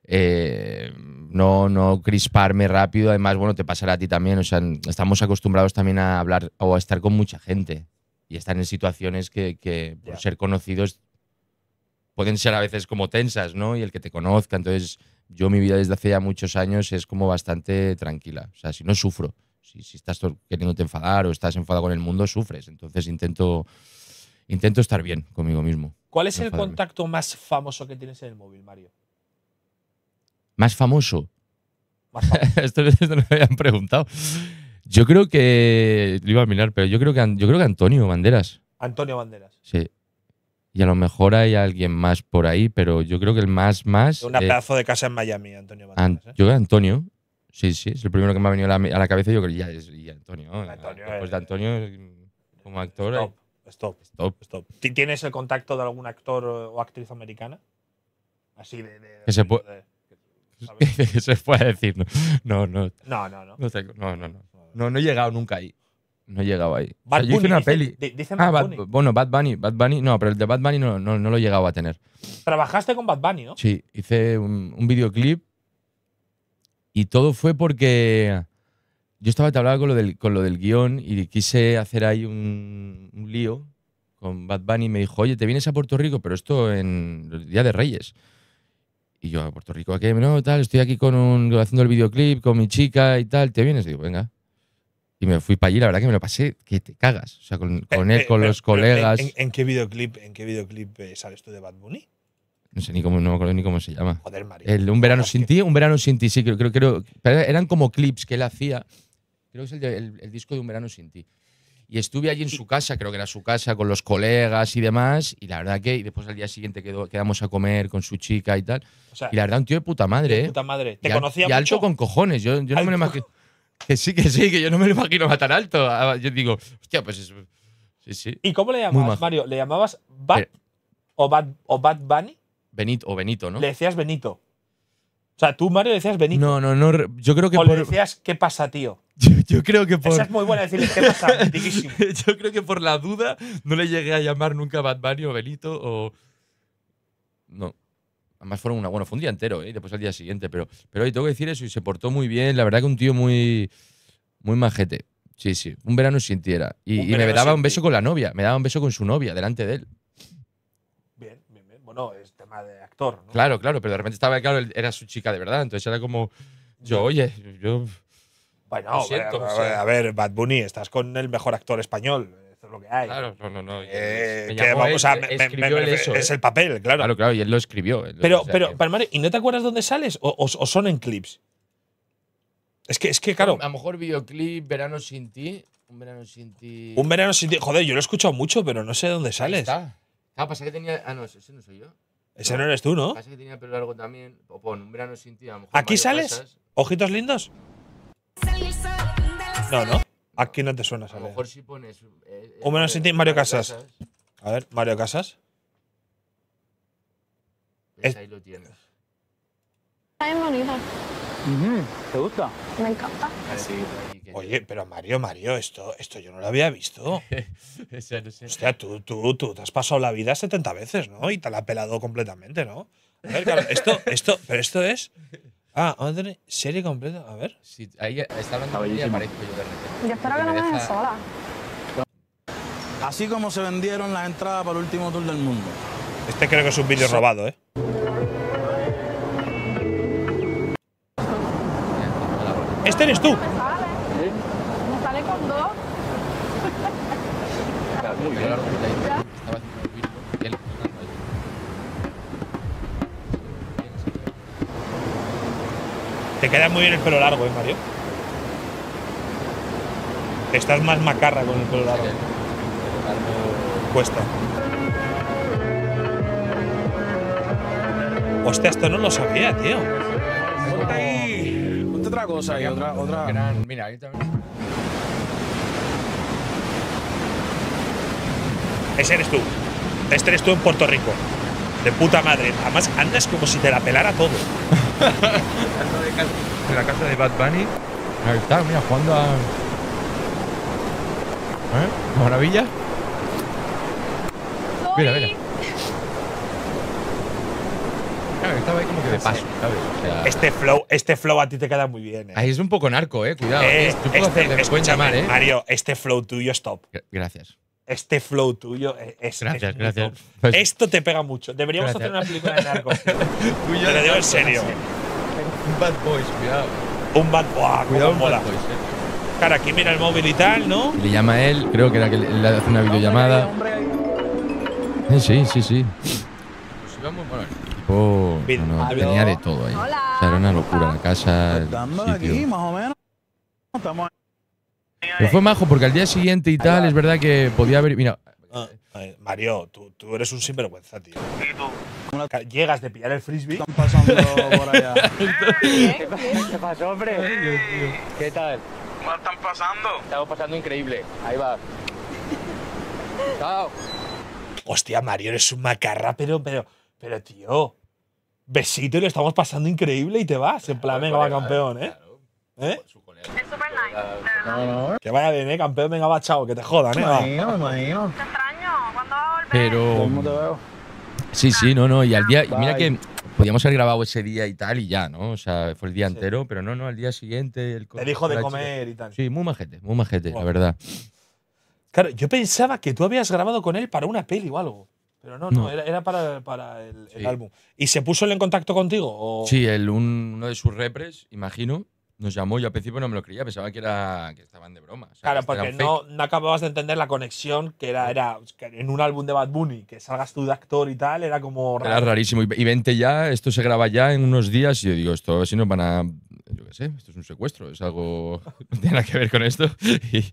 Eh, no, no crisparme rápido. Además, bueno, te pasará a ti también. O sea, estamos acostumbrados también a hablar o a estar con mucha gente y estar en situaciones que, que por ser conocidos pueden ser a veces como tensas, ¿no? Y el que te conozca. Entonces, yo mi vida desde hace ya muchos años es como bastante tranquila. O sea, si no sufro si, si estás te enfadar o estás enfadado con el mundo, sufres. Entonces intento, intento estar bien conmigo mismo. ¿Cuál es el contacto más famoso que tienes en el móvil, Mario? ¿Más famoso? (laughs) esto, me habían preguntado. Yo creo que. Lo iba a mirar, pero yo creo que, yo creo que Antonio Banderas. Antonio Banderas. Sí. Y a lo mejor hay alguien más por ahí, pero yo creo que el más más. Una de casa en Miami, Antonio Banderas. ¿eh? Yo creo que Antonio. Sí, sí, es el primero que me ha venido a la, cabeza y cabeza. Yo creo que ya es Antonio. Antonio Después de Antonio, como actor. Stop, stop, stop, stop. ¿Tienes el contacto de algún actor o actriz americana? Así de. de, que, se puede. (laughs) que se puede decir. No, no. No, no, no. No, no, no, no. No, he llegado nunca ahí. No he llegado ahí. yo hice una peli. ah, Bad, bueno, Bad Bunny, No, pero el de Bad Bunny no, lo he llegado a tener. Trabajaste con Bad Bunny, ¿no? Sí, hice un, un videoclip y todo fue porque yo estaba hablaba con lo del, con lo del guión y quise hacer ahí un, lío con Bad Bunny y me dijo, oye, te vienes a Puerto Rico, pero esto en el Día de Reyes. Y yo, a Puerto Rico, ¿a qué? No, tal, estoy aquí con un, haciendo el videoclip con mi chica y tal, ¿te vienes? Y digo, venga. Y me fui para allí, la verdad que me lo pasé que te cagas. O sea, con, con eh, él, eh, con los colegas. ¿en, qué videoclip, en qué videoclip eh, sales tú de Bad Bunny? No sé ni cómo, no me acuerdo ni cómo se llama. Joder, Mario. un verano sin ti, un verano sin ti, sí, creo, creo, pero eran como clips que él hacía. Creo que es el, disco de un verano sin ti. Y estuve allí en su casa, creo que era su casa, con los colegas y demás. Y la verdad que y después al día siguiente quedamos a comer con su chica y tal. y la verdad, un tío de puta madre. De ¿eh? puta madre. ¿Te y conocía alto con cojones. Yo, yo no me imagino. Que sí, que sí, que yo no me lo imagino tan alto. Ah, yo digo, hostia, pues Sí, sí. ¿Y cómo le llamabas, Mario? ¿Le llamabas Bat eh. o Bad, o Bad Bunny? Benito o Benito, ¿no? Le decías Benito. O sea, tú, Mario, le decías Benito. No, no, no. Yo creo que. O le decías, ¿qué pasa, tío? (laughs) Yo, creo que por. Esa es muy buena decirle, ¿qué pasa? (laughs) yo creo que por la duda no le llegué a llamar nunca Bad Bunny o Benito o. No. Además fueron una. Bueno, fue un día entero, ¿eh? Después al día siguiente. Pero, pero hoy tengo que decir eso y se portó muy bien. La verdad que un tío muy. Muy majete. Sí, sí. Un verano sintiera. Y, me daba un beso con la novia. Me daba un beso con su novia delante de él. Bien, bien, bien. Bueno, es de actor. ¿no? Claro, claro, pero de repente estaba, claro, era su chica de verdad, entonces era como, yo, oye, yo... Bueno, a, ver, Bad Bunny, estás con el mejor actor español es lo que hay. Claro, no, no, no. eso, es el papel, claro. Claro, claro, y él lo escribió. pero, pero, ¿y no te acuerdas dónde sales? ¿O, son en clips? Es que, es que, claro. A lo mejor videoclip, verano sin ti. Un verano sin ti. Un verano sin ti. Joder, yo lo he escuchado mucho, pero no sé dónde sales. Ah, pasa que tenía. Ah, no, ese no soy yo. Ese no eres tú, ¿no? Pasa que tenía pelo largo también. O pon, un verano sin ti, a ¿Aquí sales? ¿Ojitos lindos? No, no. Aquí no te suena, A lo mejor si pones. Eh, eh, un verano sin ti, Mario Casas. A ver, Mario Casas. Pues ahí lo tienes. Está bien bonita. ¿Te gusta? Me encanta. Oye, pero Mario, Mario, esto, esto yo no lo había visto. (laughs) o sea, tú, tú, tú, te has pasado la vida 70 veces, ¿no? Y te la ha pelado completamente, ¿no? A ver, claro, esto, esto, pero esto es. Ah, vamos a tener serie completa, a ver. Sí, ahí está hablando y aparezco yo de repente. Yo espero que no me dejen sola. Así como se vendieron las entradas para el último tour del mundo. Este creo que es un vídeo robado, ¿eh? Este eres tú. Me Sale con dos. Te queda muy bien el pelo largo, ¿eh, Mario? Estás más macarra con el pelo largo. Cuesta. Hostia, esto no lo sabía, tío otra cosa y otra, otra. Gran, mira, ahí también. Ese eres tú. Este eres tú en Puerto Rico. De puta madre. Además, andas como si te la pelara todo. de la casa de Bad Bunny. Ahí está, mira, jugando a. ¿Eh? Maravilla. Mira, mira. de paso, este, flow, este flow a ti te queda muy bien. ¿eh? Ahí es un poco narco, eh. Cuidado. Eh, ¿eh? Tú este, hacer, ¿eh? Mario, este flow tuyo es top. Gracias este flow tuyo es. Gracias, gracias. Esto te pega mucho. Deberíamos hacer una película de narco (laughs) te lo digo en serio. Un bad boy, cuidado. Un bad, boy cuidado, un bad boys. aquí mira el móvil y tal, ¿no? Le llama a él, creo que era que le hace una videollamada. sí, sí, sí. Pues bueno tipo tenía de todo ahí. O sea, era una locura la casa, el sitio. Pero fue majo porque al día siguiente y tal, es verdad que podía haber. Mira. Ah, Mario, tú, eres un sinvergüenza, tío. Llegas de pillar el frisbee. Están pasando por allá. (laughs) ¿Qué pasó, hombre? Ah, ¿Qué tal? ¿Cómo están pasando? Estamos pasando increíble. Ahí va. Chao. Hostia, Mario, eres un macarra, pero, pero, pero, tío besito y lo estamos pasando increíble y te vas. En plan, venga, va, campeón, ¿eh? ¿Eh? Pues super nice, Que vaya bien, eh, campeón, venga, va, chao, que te jodan, eh. extraño, Pero. Sí, sí, no, no, y al día. mira que podíamos haber grabado ese día y tal y ya, ¿no? O sea, fue el día entero, pero no, no, al día siguiente. El Te dijo de comer y tal. Sí, muy majete, muy majete, la verdad. Claro, yo pensaba que tú habías grabado con él para una peli o algo. Pero no, no, era, para, el, álbum. ¿Y se puso él en contacto contigo? Sí, el, uno de sus repres, imagino, nos llamó, y al principio no me lo creía, pensaba que, era, que estaban de broma. claro, porque no, acababas de entender la conexión que era, era en un álbum de Bad Bunny, que salgas tú de actor y tal, era como raro. Era rarísimo. Y vente ya, esto se graba ya en unos días y yo digo, esto si nos van a... Yo qué sé, esto es un secuestro, es algo... (laughs) no tiene nada que ver con esto (laughs)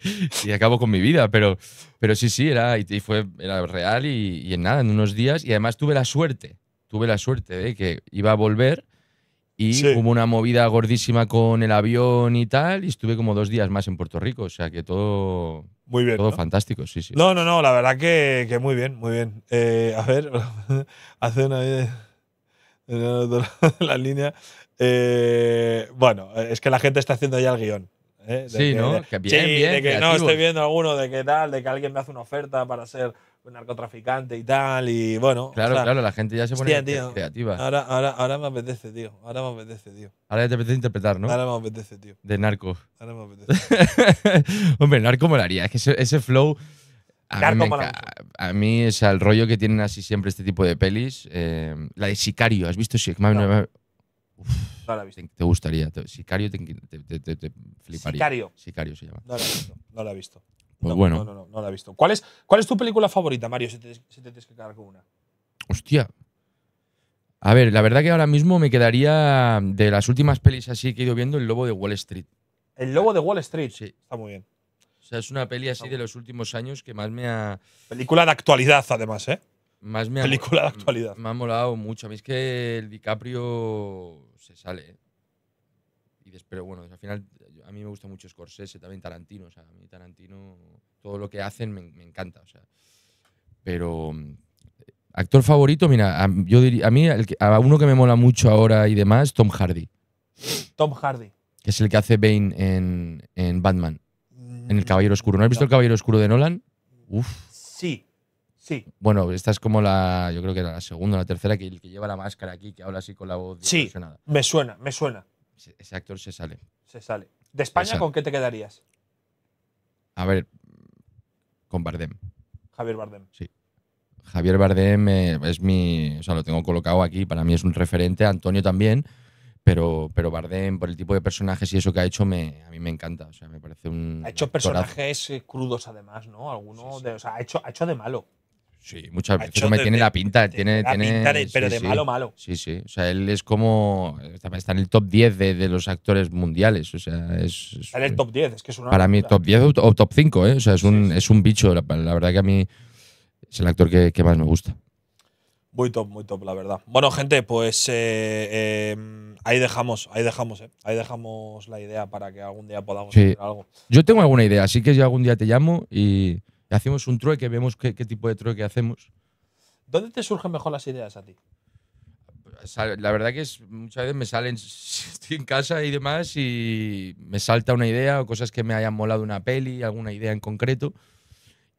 y, acabo con mi vida, pero, pero sí, sí, era, y fue, era real y, y en nada, en unos días. Y además tuve la suerte, tuve la suerte de que iba a volver y hubo una movida gordísima con el avión y tal, y estuve como dos días más en Puerto Rico, o sea que todo... Muy bien. Todo fantástico, sí, sí. No, no, no, la verdad que, muy bien, muy bien. Eh, a ver, (laughs) hace una... Eh, la línea. Eh, bueno, es que la gente está haciendo ya el guión. sí, ¿no? que sí, de que no, estoy viendo alguno de que tal, de que alguien me hace una oferta para ser narcotraficante y tal, y bueno. Claro, claro, la gente ya se pone creativa. Ahora, ahora, ahora me apetece, tío. Ahora me apetece, tío. Ahora ya te apetece interpretar, ¿no? Ahora me apetece, tío. De narco. Ahora me apetece. (laughs) Hombre, narco molaría. Es que ese, ese flow. A mí, a mí, es el rollo que tienen así siempre este tipo de pelis. Em, la de Sicario, ¿has visto Sicario? No. la he visto. Te, gustaría. Te, sicario te, te, fliparía. Sicario. Sicario se llama. No la he visto. No la he visto. Pues bueno. No, no, la he visto. ¿Cuál es, ¿Cuál es tu película favorita, Mario, si te, tienes que quedar con una? Hostia. A ver, la verdad que ahora mismo me quedaría de las últimas pelis así que he ido viendo El Lobo de Wall Street. El Lobo de Wall Street, sí. Está muy bien. O sea, es una peli así de los últimos años que más me ha. Película de actualidad, además, ¿eh? Más me ha, película de actualidad. Me ha molado mucho. A mí es que el DiCaprio se sale. ¿eh? Y pero bueno, al final a mí me gusta mucho Scorsese, también Tarantino, o sea, a mí Tarantino, todo lo que hacen me, encanta, o sea. Pero eh, actor favorito, mira, a, yo diría, a mí a uno que me mola mucho ahora y demás, Tom Hardy. Tom Hardy. Que es el que hace Bane en, en Batman, en El Caballero Oscuro. ¿No has visto El Caballero Oscuro de Nolan? Uf. Sí, Sí. Bueno, esta es como la, yo creo que era la segunda o la tercera, que el que lleva la máscara aquí, que habla así con la voz. Sí, me suena, me suena. Ese actor se sale. Se sale. ¿De España con qué te quedarías? A ver, con Bardem. Javier Bardem. Sí. Javier Bardem eh, es mi. O sea, lo tengo colocado aquí, para mí es un referente, Antonio también, pero, pero Bardem, por el tipo de personajes y eso que ha hecho, me, a mí me encanta. O sea, me parece un. Ha hecho personajes eh, crudos además, ¿no? Algunos. De, o sea, ha hecho, ha hecho de malo. Sí, muchas veces me tiene la pinta. pero de malo, malo. Sí, sí. O sea, él es como. Está en el top 10 de, los actores mundiales. O sea, es. Está en el top 10, Para mí, top 10 o, top 5, ¿eh? O sea, es un, bicho. La, verdad que a mí es el actor que, más me gusta. Muy top, muy top, la verdad. Bueno, gente, pues. Eh, eh, ahí dejamos, ahí dejamos, Ahí dejamos la idea para que algún día podamos hacer algo. Yo tengo alguna idea, así que yo algún día te llamo y hacemos un trueque, vemos qué, tipo de trueque hacemos. ¿Dónde te surgen mejor las ideas a ti? La verdad que muchas veces me salen, (laughs) estoy en casa y demás y me salta una idea o cosas que me hayan molado una peli, alguna idea en concreto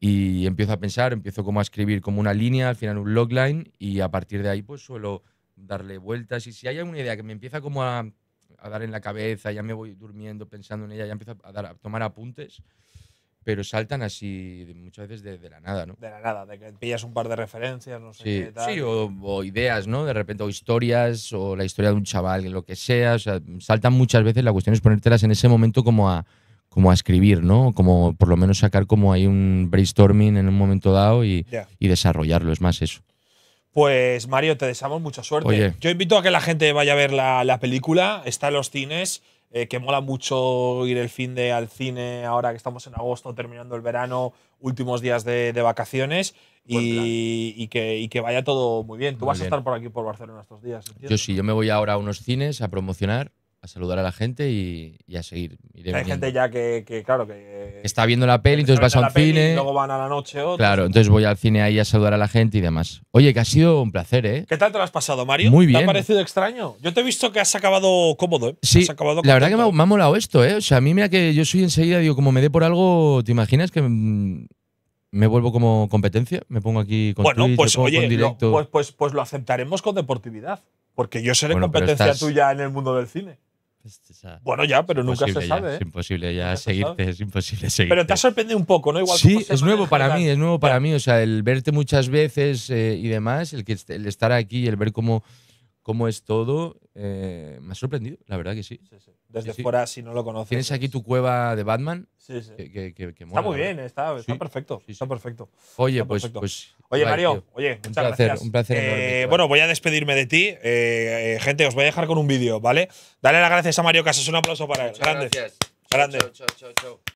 y empiezo a pensar, empiezo como a escribir como una línea, al final un logline y a partir de ahí pues suelo darle vueltas y si hay alguna idea que me empieza como a, dar en la cabeza, ya me voy durmiendo pensando en ella, ya empiezo a tomar apuntes pero saltan así muchas veces de, la nada, ¿no? De la nada, de que pillas un par de referencias, no sé qué tal. Sí, o, ideas, ¿no? De repente, o historias, o la historia de un chaval, lo que sea. O sea, saltan muchas veces, la cuestión es ponértelas en ese momento como a, como a escribir, ¿no? Como por lo menos sacar como hay un brainstorming en un momento dado y, desarrollarlo, es más eso. Pues Mario, te deseamos mucha suerte. Oye. Yo invito a que la gente vaya a ver la, la película, está en los cines. Eh, que mola mucho ir el fin de al cine ahora que estamos en agosto, terminando el verano, últimos días de, vacaciones. Y, que, que, vaya todo muy bien. Tú vas a estar por aquí, por Barcelona, estos días. Yo sí, yo me voy ahora a unos cines a promocionar a saludar a la gente y, a seguir. hay gente ya que, claro, que. Está viendo la peli, entonces vas a un cine. Y luego van a la noche otros. Claro, entonces voy al cine ahí a saludar a la gente y demás. Oye, que ha sido un placer, ¿eh? ¿Qué tal te lo has pasado, Mario? Muy bien. ¿Te ha parecido extraño? Yo te he visto que has acabado cómodo, ¿eh? Sí. la verdad que me ha, molado esto, ¿eh? O sea, a mí, mira que yo soy enseguida, digo, como me dé por algo, ¿te imaginas que.? me vuelvo como competencia, me pongo aquí con Bueno, pues pongo, directo. pues, pues, pues lo aceptaremos con deportividad. Porque yo seré competencia tuya en el mundo del cine. Este, bueno, ya, pero ¿eh? nunca se sabe. Es imposible ya seguirte, es imposible Pero te ha sorprendido un poco, ¿no? sí, es nuevo para mí, es nuevo para mí. O sea, el verte muchas veces eh, y demás, el, que, el estar aquí, y el ver cómo, cómo es todo, eh, me ha sorprendido, la verdad que sí. sí desde fuera si no lo conoces. Tienes aquí tu cueva de Batman. Sí, sí. está muy bien, está, perfecto. está perfecto. Oye, pues, pues, Oye, Mario, oye, muchas un placer, gracias. Un placer. Eh, bueno, voy a despedirme de ti. Eh, eh, gente, os voy a dejar con un vídeo, ¿vale? Dale las gracias a Mario Casas. Un aplauso para él. Gracias. Grande. Chao, chao, chao,